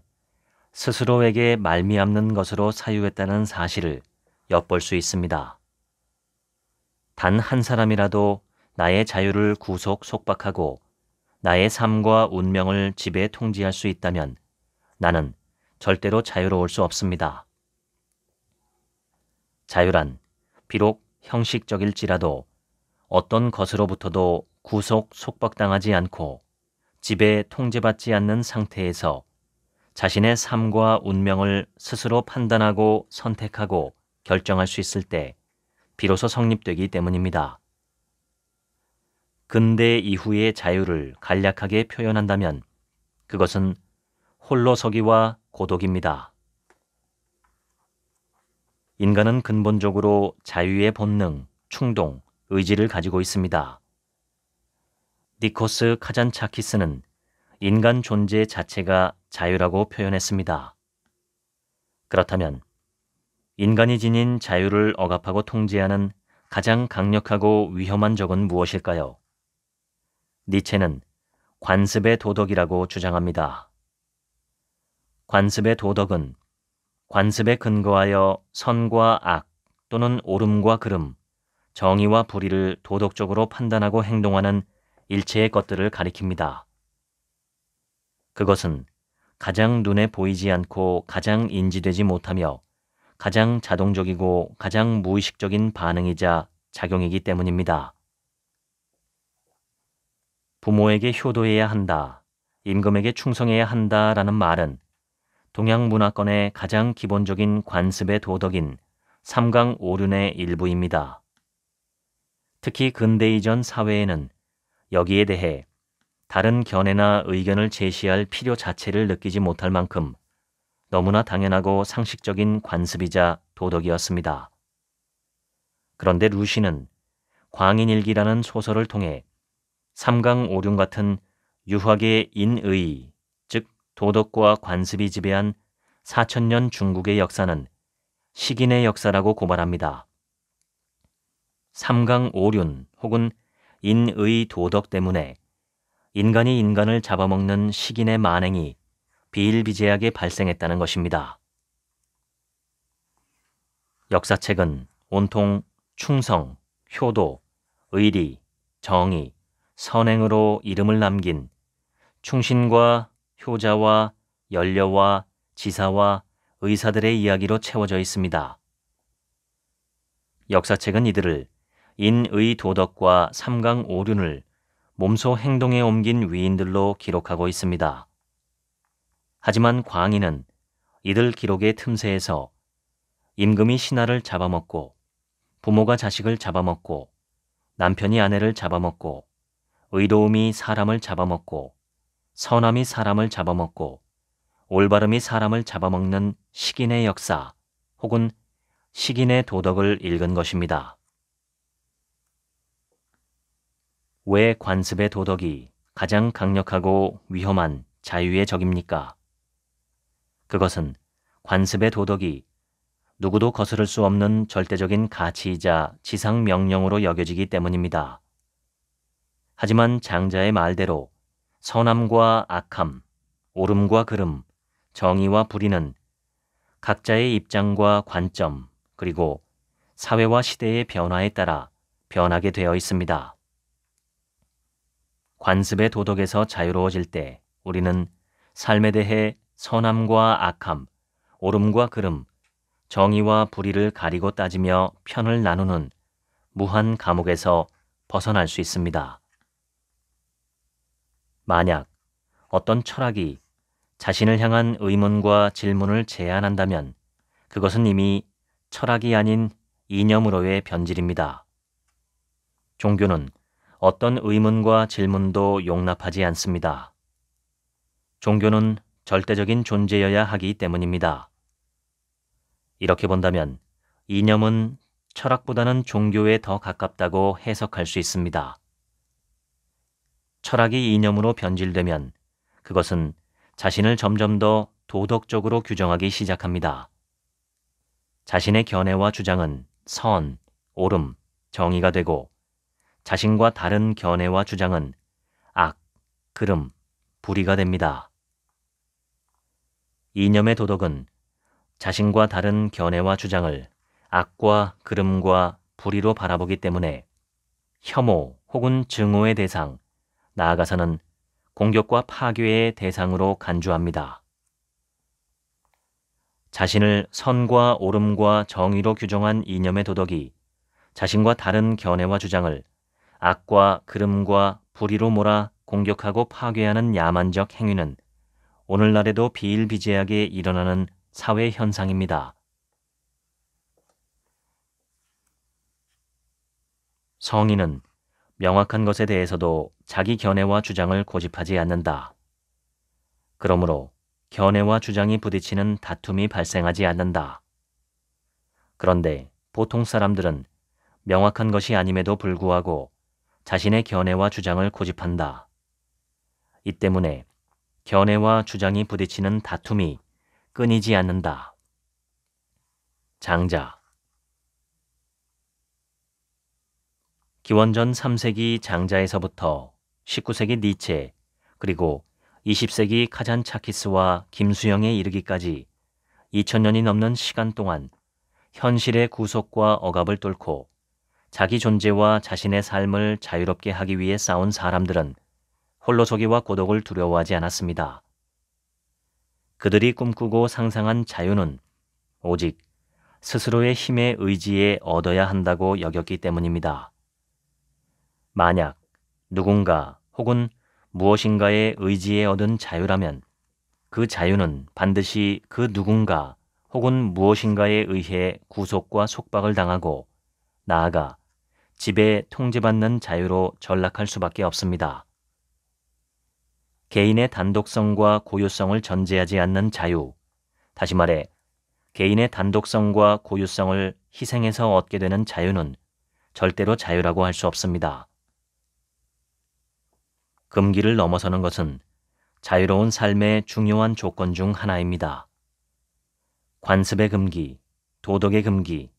스스로에게 말미암는 것으로 사유했다는 사실을 엿볼 수 있습니다. 단한 사람이라도 나의 자유를 구속 속박하고 나의 삶과 운명을 지배 통지할 수 있다면 나는 절대로 자유로울 수 없습니다. 자유란 비록 형식적일지라도 어떤 것으로부터도 구속 속박당하지 않고 지배 통제받지 않는 상태에서 자신의 삶과 운명을 스스로 판단하고 선택하고 결정할 수 있을 때 비로소 성립되기 때문입니다. 근대 이후의 자유를 간략하게 표현한다면 그것은 홀로서기와 고독입니다. 인간은 근본적으로 자유의 본능, 충동, 의지를 가지고 있습니다. 니코스 카잔차키스는 인간 존재 자체가 자유라고 표현했습니다. 그렇다면 인간이 지닌 자유를 억압하고 통제하는 가장 강력하고 위험한 적은 무엇일까요? 니체는 관습의 도덕이라고 주장합니다. 관습의 도덕은 관습에 근거하여 선과 악 또는 옳음과 그름, 정의와 불의를 도덕적으로 판단하고 행동하는 일체의 것들을 가리킵니다. 그것은 가장 눈에 보이지 않고 가장 인지되지 못하며 가장 자동적이고 가장 무의식적인 반응이자 작용이기 때문입니다. 부모에게 효도해야 한다, 임금에게 충성해야 한다 라는 말은 동양 문화권의 가장 기본적인 관습의 도덕인 삼강오륜의 일부입니다. 특히 근대 이전 사회에는 여기에 대해 다른 견해나 의견을 제시할 필요 자체를 느끼지 못할 만큼 너무나 당연하고 상식적인 관습이자 도덕이었습니다. 그런데 루시는 광인일기라는 소설을 통해 삼강오륜 같은 유학의 인의, 즉 도덕과 관습이 지배한 4천년 중국의 역사는 식인의 역사라고 고발합니다. 삼강오륜 혹은 인의 도덕 때문에 인간이 인간을 잡아먹는 식인의 만행이 비일비재하게 발생했다는 것입니다. 역사책은 온통 충성, 효도, 의리, 정의, 선행으로 이름을 남긴 충신과 효자와 연려와 지사와 의사들의 이야기로 채워져 있습니다. 역사책은 이들을 인의 도덕과 삼강 오륜을 몸소 행동에 옮긴 위인들로 기록하고 있습니다. 하지만 광희는 이들 기록의 틈새에서 임금이 신하를 잡아먹고 부모가 자식을 잡아먹고 남편이 아내를 잡아먹고 의도음이 사람을 잡아먹고 선함이 사람을 잡아먹고 올바름이 사람을 잡아먹는 식인의 역사 혹은 식인의 도덕을 읽은 것입니다. 왜 관습의 도덕이 가장 강력하고 위험한 자유의 적입니까? 그것은 관습의 도덕이 누구도 거스를 수 없는 절대적인 가치이자 지상 명령으로 여겨지기 때문입니다. 하지만 장자의 말대로 선함과 악함, 오름과 그름, 정의와 불의는 각자의 입장과 관점, 그리고 사회와 시대의 변화에 따라 변하게 되어 있습니다. 관습의 도덕에서 자유로워질 때 우리는 삶에 대해 선함과 악함, 오름과 그름, 정의와 불의를 가리고 따지며 편을 나누는 무한 감옥에서 벗어날 수 있습니다. 만약 어떤 철학이 자신을 향한 의문과 질문을 제안한다면 그것은 이미 철학이 아닌 이념으로의 변질입니다. 종교는 어떤 의문과 질문도 용납하지 않습니다. 종교는 절대적인 존재여야 하기 때문입니다. 이렇게 본다면 이념은 철학보다는 종교에 더 가깝다고 해석할 수 있습니다. 철학이 이념으로 변질되면 그것은 자신을 점점 더 도덕적으로 규정하기 시작합니다. 자신의 견해와 주장은 선, 옳음, 정의가 되고 자신과 다른 견해와 주장은 악, 그름, 불의가 됩니다. 이념의 도덕은 자신과 다른 견해와 주장을 악과 그름과 불의로 바라보기 때문에 혐오 혹은 증오의 대상, 나아가서는 공격과 파괴의 대상으로 간주합니다. 자신을 선과 오름과 정의로 규정한 이념의 도덕이 자신과 다른 견해와 주장을 악과 그름과 불의로 몰아 공격하고 파괴하는 야만적 행위는 오늘날에도 비일비재하게 일어나는 사회 현상입니다. 성인은 명확한 것에 대해서도 자기 견해와 주장을 고집하지 않는다. 그러므로 견해와 주장이 부딪히는 다툼이 발생하지 않는다. 그런데 보통 사람들은 명확한 것이 아님에도 불구하고 자신의 견해와 주장을 고집한다. 이 때문에 견해와 주장이 부딪히는 다툼이 끊이지 않는다. 장자 기원전 3세기 장자에서부터 19세기 니체 그리고 20세기 카잔차키스와 김수영에 이르기까지 2000년이 넘는 시간 동안 현실의 구속과 억압을 뚫고 자기 존재와 자신의 삶을 자유롭게 하기 위해 싸운 사람들은 홀로 서기와 고독을 두려워하지 않았습니다. 그들이 꿈꾸고 상상한 자유는 오직 스스로의 힘에 의지해 얻어야 한다고 여겼기 때문입니다. 만약 누군가 혹은 무엇인가에 의지해 얻은 자유라면 그 자유는 반드시 그 누군가 혹은 무엇인가에 의해 구속과 속박을 당하고 나아가 집에 통제받는 자유로 전락할 수밖에 없습니다. 개인의 단독성과 고유성을 전제하지 않는 자유, 다시 말해 개인의 단독성과 고유성을 희생해서 얻게 되는 자유는 절대로 자유라고 할 수 없습니다. 금기를 넘어서는 것은 자유로운 삶의 중요한 조건 중 하나입니다. 관습의 금기, 도덕의 금기,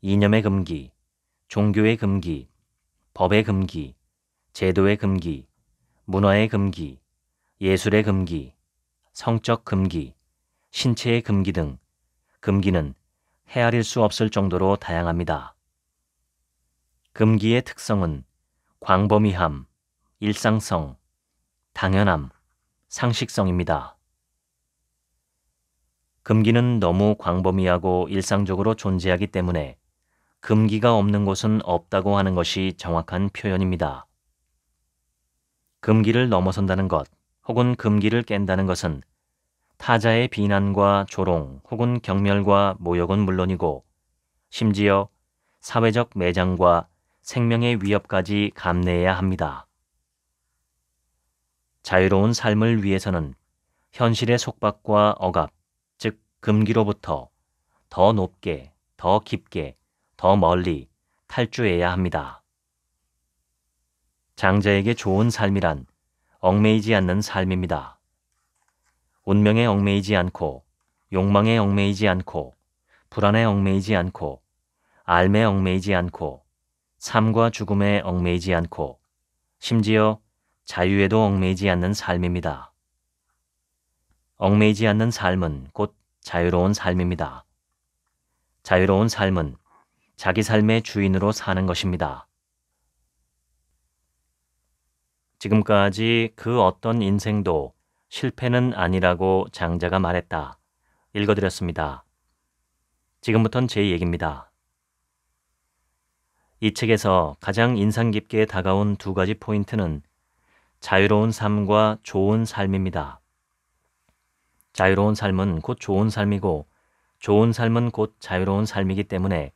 이념의 금기, 종교의 금기, 법의 금기, 제도의 금기, 문화의 금기, 예술의 금기, 성적 금기, 신체의 금기 등 금기는 헤아릴 수 없을 정도로 다양합니다. 금기의 특성은 광범위함, 일상성, 당연함, 상식성입니다. 금기는 너무 광범위하고 일상적으로 존재하기 때문에 금기가 없는 곳은 없다고 하는 것이 정확한 표현입니다. 금기를 넘어선다는 것, 혹은 금기를 깬다는 것은 타자의 비난과 조롱 혹은 경멸과 모욕은 물론이고 심지어 사회적 매장과 생명의 위협까지 감내해야 합니다. 자유로운 삶을 위해서는 현실의 속박과 억압, 즉 금기로부터 더 높게, 더 깊게, 더 멀리 탈주해야 합니다. 장자에게 좋은 삶이란 얽매이지 않는 삶입니다. 운명에 얽매이지 않고, 욕망에 얽매이지 않고, 불안에 얽매이지 않고, 알매 얽매이지 않고, 삶과 죽음에 얽매이지 않고, 심지어 자유에도 얽매이지 않는 삶입니다. 얽매이지 않는 삶은 곧 자유로운 삶입니다. 자유로운 삶은 자기 삶의 주인으로 사는 것입니다. 지금까지 그 어떤 인생도 실패는 아니라고 장자가 말했다. 읽어드렸습니다. 지금부턴 제 얘기입니다. 이 책에서 가장 인상 깊게 다가온 두 가지 포인트는 자유로운 삶과 좋은 삶입니다. 자유로운 삶은 곧 좋은 삶이고 좋은 삶은 곧 자유로운 삶이기 때문에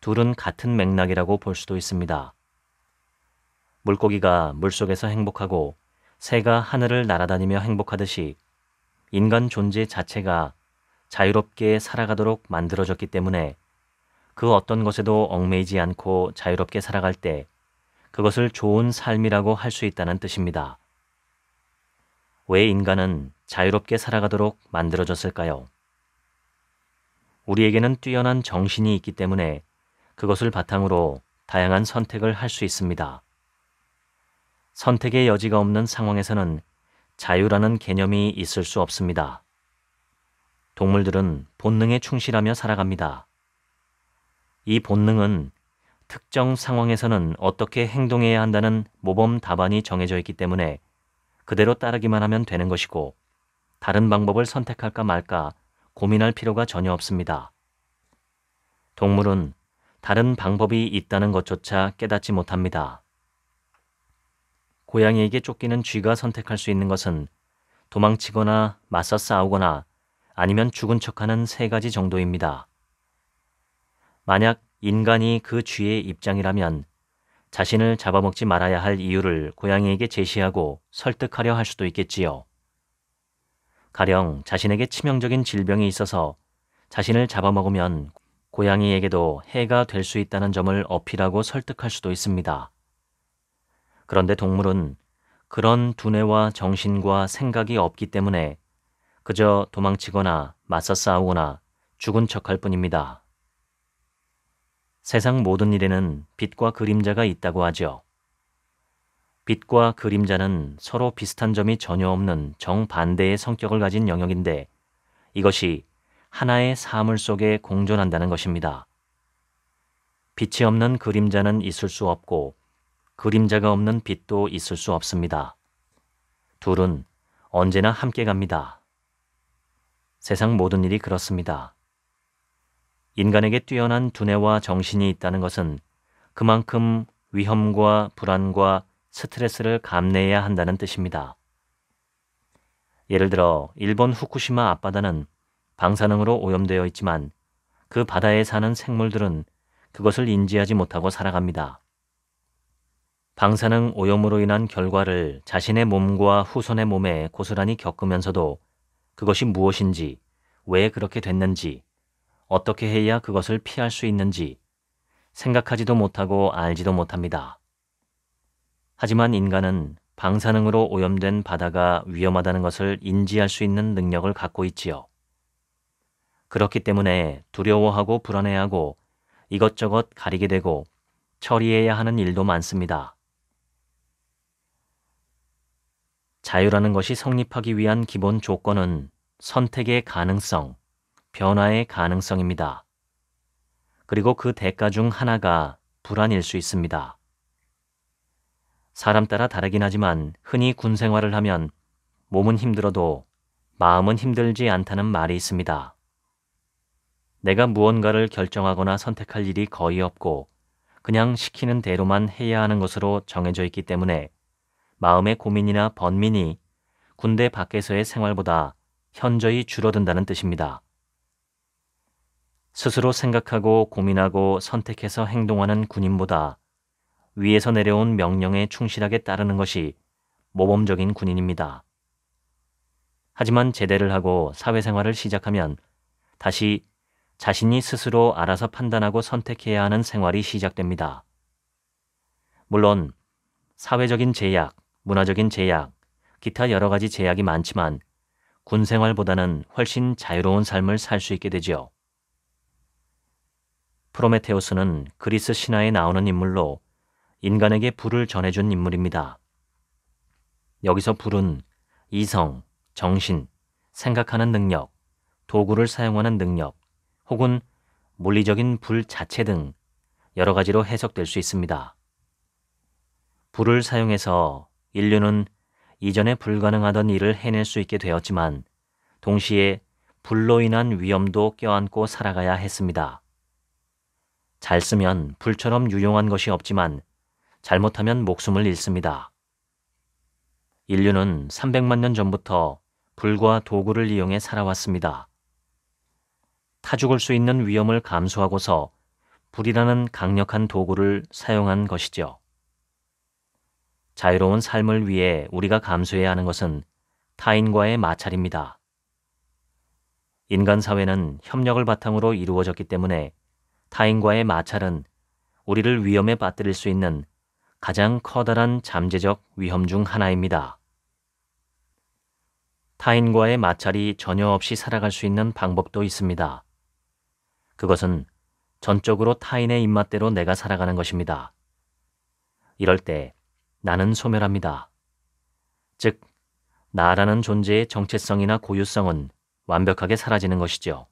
둘은 같은 맥락이라고 볼 수도 있습니다. 물고기가 물속에서 행복하고 새가 하늘을 날아다니며 행복하듯이 인간 존재 자체가 자유롭게 살아가도록 만들어졌기 때문에 그 어떤 것에도 얽매이지 않고 자유롭게 살아갈 때 그것을 좋은 삶이라고 할 수 있다는 뜻입니다. 왜 인간은 자유롭게 살아가도록 만들어졌을까요? 우리에게는 뛰어난 정신이 있기 때문에 그것을 바탕으로 다양한 선택을 할 수 있습니다. 선택의 여지가 없는 상황에서는 자유라는 개념이 있을 수 없습니다. 동물들은 본능에 충실하며 살아갑니다. 이 본능은 특정 상황에서는 어떻게 행동해야 한다는 모범 답안이 정해져 있기 때문에 그대로 따르기만 하면 되는 것이고 다른 방법을 선택할까 말까 고민할 필요가 전혀 없습니다. 동물은 다른 방법이 있다는 것조차 깨닫지 못합니다. 고양이에게 쫓기는 쥐가 선택할 수 있는 것은 도망치거나 맞서 싸우거나 아니면 죽은 척하는 세 가지 정도입니다. 만약 인간이 그 쥐의 입장이라면 자신을 잡아먹지 말아야 할 이유를 고양이에게 제시하고 설득하려 할 수도 있겠지요. 가령 자신에게 치명적인 질병이 있어서 자신을 잡아먹으면 고양이에게도 해가 될 수 있다는 점을 어필하고 설득할 수도 있습니다. 그런데 동물은 그런 두뇌와 정신과 생각이 없기 때문에 그저 도망치거나 맞서 싸우거나 죽은 척할 뿐입니다. 세상 모든 일에는 빛과 그림자가 있다고 하죠. 빛과 그림자는 서로 비슷한 점이 전혀 없는 정반대의 성격을 가진 영역인데 이것이 하나의 사물 속에 공존한다는 것입니다. 빛이 없는 그림자는 있을 수 없고 그림자가 없는 빛도 있을 수 없습니다. 둘은 언제나 함께 갑니다. 세상 모든 일이 그렇습니다. 인간에게 뛰어난 두뇌와 정신이 있다는 것은 그만큼 위험과 불안과 스트레스를 감내해야 한다는 뜻입니다. 예를 들어 일본 후쿠시마 앞바다는 방사능으로 오염되어 있지만 그 바다에 사는 생물들은 그것을 인지하지 못하고 살아갑니다. 방사능 오염으로 인한 결과를 자신의 몸과 후손의 몸에 고스란히 겪으면서도 그것이 무엇인지, 왜 그렇게 됐는지, 어떻게 해야 그것을 피할 수 있는지 생각하지도 못하고 알지도 못합니다. 하지만 인간은 방사능으로 오염된 바다가 위험하다는 것을 인지할 수 있는 능력을 갖고 있지요. 그렇기 때문에 두려워하고 불안해하고 이것저것 가리게 되고 처리해야 하는 일도 많습니다. 자유라는 것이 성립하기 위한 기본 조건은 선택의 가능성, 변화의 가능성입니다. 그리고 그 대가 중 하나가 불안일 수 있습니다. 사람 따라 다르긴 하지만 흔히 군 생활을 하면 몸은 힘들어도 마음은 힘들지 않다는 말이 있습니다. 내가 무언가를 결정하거나 선택할 일이 거의 없고 그냥 시키는 대로만 해야 하는 것으로 정해져 있기 때문에 마음의 고민이나 번민이 군대 밖에서의 생활보다 현저히 줄어든다는 뜻입니다. 스스로 생각하고 고민하고 선택해서 행동하는 군인보다 위에서 내려온 명령에 충실하게 따르는 것이 모범적인 군인입니다. 하지만 제대를 하고 사회생활을 시작하면 다시 자신이 스스로 알아서 판단하고 선택해야 하는 생활이 시작됩니다. 물론 사회적인 제약, 문화적인 제약, 기타 여러 가지 제약이 많지만 군 생활보다는 훨씬 자유로운 삶을 살 수 있게 되지요. 프로메테우스는 그리스 신화에 나오는 인물로 인간에게 불을 전해준 인물입니다. 여기서 불은 이성, 정신, 생각하는 능력, 도구를 사용하는 능력, 혹은 물리적인 불 자체 등 여러 가지로 해석될 수 있습니다. 불을 사용해서 인류는 이전에 불가능하던 일을 해낼 수 있게 되었지만 동시에 불로 인한 위험도 껴안고 살아가야 했습니다. 잘 쓰면 불처럼 유용한 것이 없지만 잘못하면 목숨을 잃습니다. 인류는 300만 년 전부터 불과 도구를 이용해 살아왔습니다. 타죽을 수 있는 위험을 감수하고서 불이라는 강력한 도구를 사용한 것이죠. 자유로운 삶을 위해 우리가 감수해야 하는 것은 타인과의 마찰입니다. 인간 사회는 협력을 바탕으로 이루어졌기 때문에 타인과의 마찰은 우리를 위험에 빠뜨릴 수 있는 가장 커다란 잠재적 위험 중 하나입니다. 타인과의 마찰이 전혀 없이 살아갈 수 있는 방법도 있습니다. 그것은 전적으로 타인의 입맛대로 내가 살아가는 것입니다. 이럴 때 나는 소멸합니다. 즉, 나라는 존재의 정체성이나 고유성은 완벽하게 사라지는 것이죠.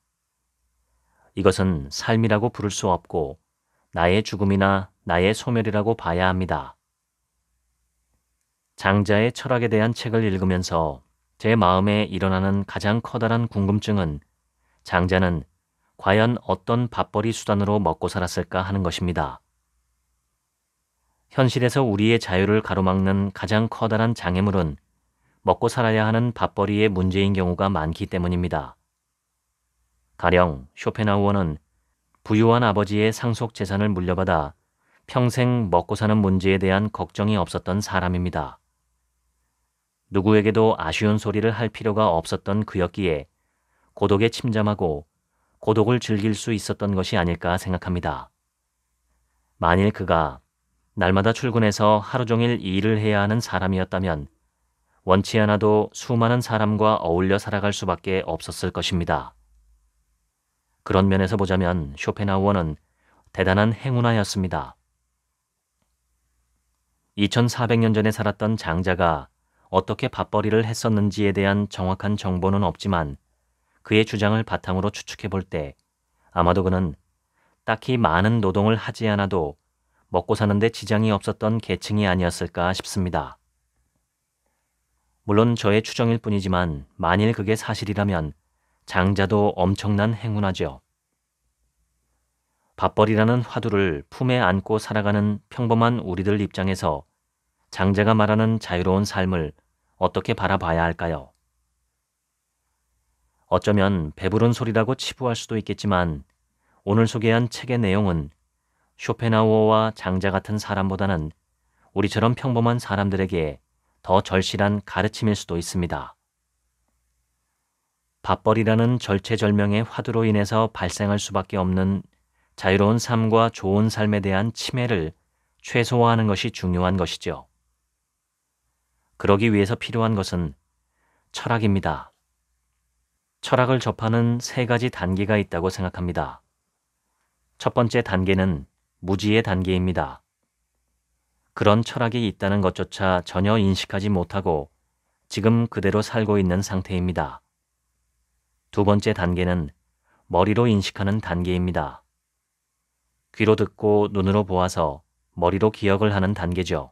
이것은 삶이라고 부를 수 없고 나의 죽음이나 나의 소멸이라고 봐야 합니다. 장자의 철학에 대한 책을 읽으면서 제 마음에 일어나는 가장 커다란 궁금증은 장자는 과연 어떤 밥벌이 수단으로 먹고 살았을까 하는 것입니다. 현실에서 우리의 자유를 가로막는 가장 커다란 장애물은 먹고 살아야 하는 밥벌이의 문제인 경우가 많기 때문입니다. 가령 쇼펜하우어는 부유한 아버지의 상속 재산을 물려받아 평생 먹고 사는 문제에 대한 걱정이 없었던 사람입니다. 누구에게도 아쉬운 소리를 할 필요가 없었던 그였기에 고독에 침잠하고 고독을 즐길 수 있었던 것이 아닐까 생각합니다. 만일 그가 날마다 출근해서 하루 종일 일을 해야 하는 사람이었다면 원치 않아도 수많은 사람과 어울려 살아갈 수밖에 없었을 것입니다. 그런 면에서 보자면 쇼펜하우어는 대단한 행운아였습니다. 2400년 전에 살았던 장자가 어떻게 밥벌이를 했었는지에 대한 정확한 정보는 없지만 그의 주장을 바탕으로 추측해 볼 때 아마도 그는 딱히 많은 노동을 하지 않아도 먹고 사는데 지장이 없었던 계층이 아니었을까 싶습니다. 물론 저의 추정일 뿐이지만 만일 그게 사실이라면 장자도 엄청난 행운하죠. 밥벌이라는 화두를 품에 안고 살아가는 평범한 우리들 입장에서 장자가 말하는 자유로운 삶을 어떻게 바라봐야 할까요? 어쩌면 배부른 소리라고 치부할 수도 있겠지만 오늘 소개한 책의 내용은 쇼펜하우어와 장자 같은 사람보다는 우리처럼 평범한 사람들에게 더 절실한 가르침일 수도 있습니다. 밥벌이라는 절체절명의 화두로 인해서 발생할 수밖에 없는 자유로운 삶과 좋은 삶에 대한 침해를 최소화하는 것이 중요한 것이죠. 그러기 위해서 필요한 것은 철학입니다. 철학을 접하는 세 가지 단계가 있다고 생각합니다. 첫 번째 단계는 무지의 단계입니다. 그런 철학이 있다는 것조차 전혀 인식하지 못하고 지금 그대로 살고 있는 상태입니다. 두 번째 단계는 머리로 인식하는 단계입니다. 귀로 듣고 눈으로 보아서 머리로 기억을 하는 단계죠.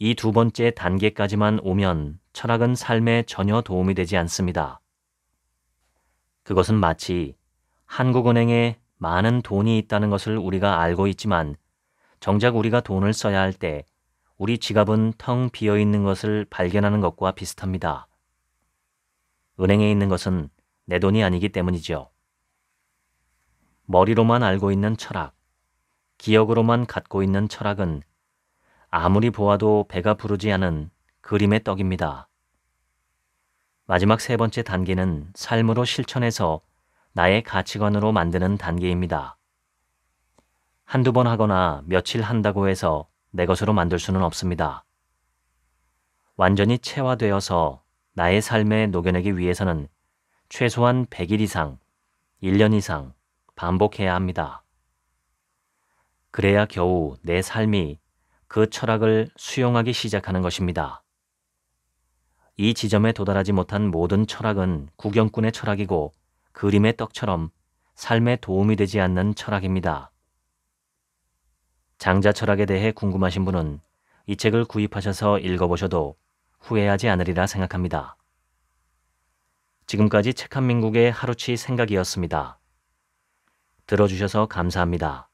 이 두 번째 단계까지만 오면 철학은 삶에 전혀 도움이 되지 않습니다. 그것은 마치 한국은행의 많은 돈이 있다는 것을 우리가 알고 있지만 정작 우리가 돈을 써야 할 때 우리 지갑은 텅 비어 있는 것을 발견하는 것과 비슷합니다. 은행에 있는 것은 내 돈이 아니기 때문이죠. 머리로만 알고 있는 철학, 기억으로만 갖고 있는 철학은 아무리 보아도 배가 부르지 않은 그림의 떡입니다. 마지막 세 번째 단계는 삶으로 실천해서 나의 가치관으로 만드는 단계입니다. 한두 번 하거나 며칠 한다고 해서 내 것으로 만들 수는 없습니다. 완전히 체화되어서 나의 삶에 녹여내기 위해서는 최소한 100일 이상, 1년 이상 반복해야 합니다. 그래야 겨우 내 삶이 그 철학을 수용하기 시작하는 것입니다. 이 지점에 도달하지 못한 모든 철학은 구경꾼의 철학이고 그림의 떡처럼 삶에 도움이 되지 않는 철학입니다. 장자 철학에 대해 궁금하신 분은 이 책을 구입하셔서 읽어보셔도 후회하지 않으리라 생각합니다. 지금까지 책 한민국의 하루치 생각이었습니다. 들어주셔서 감사합니다.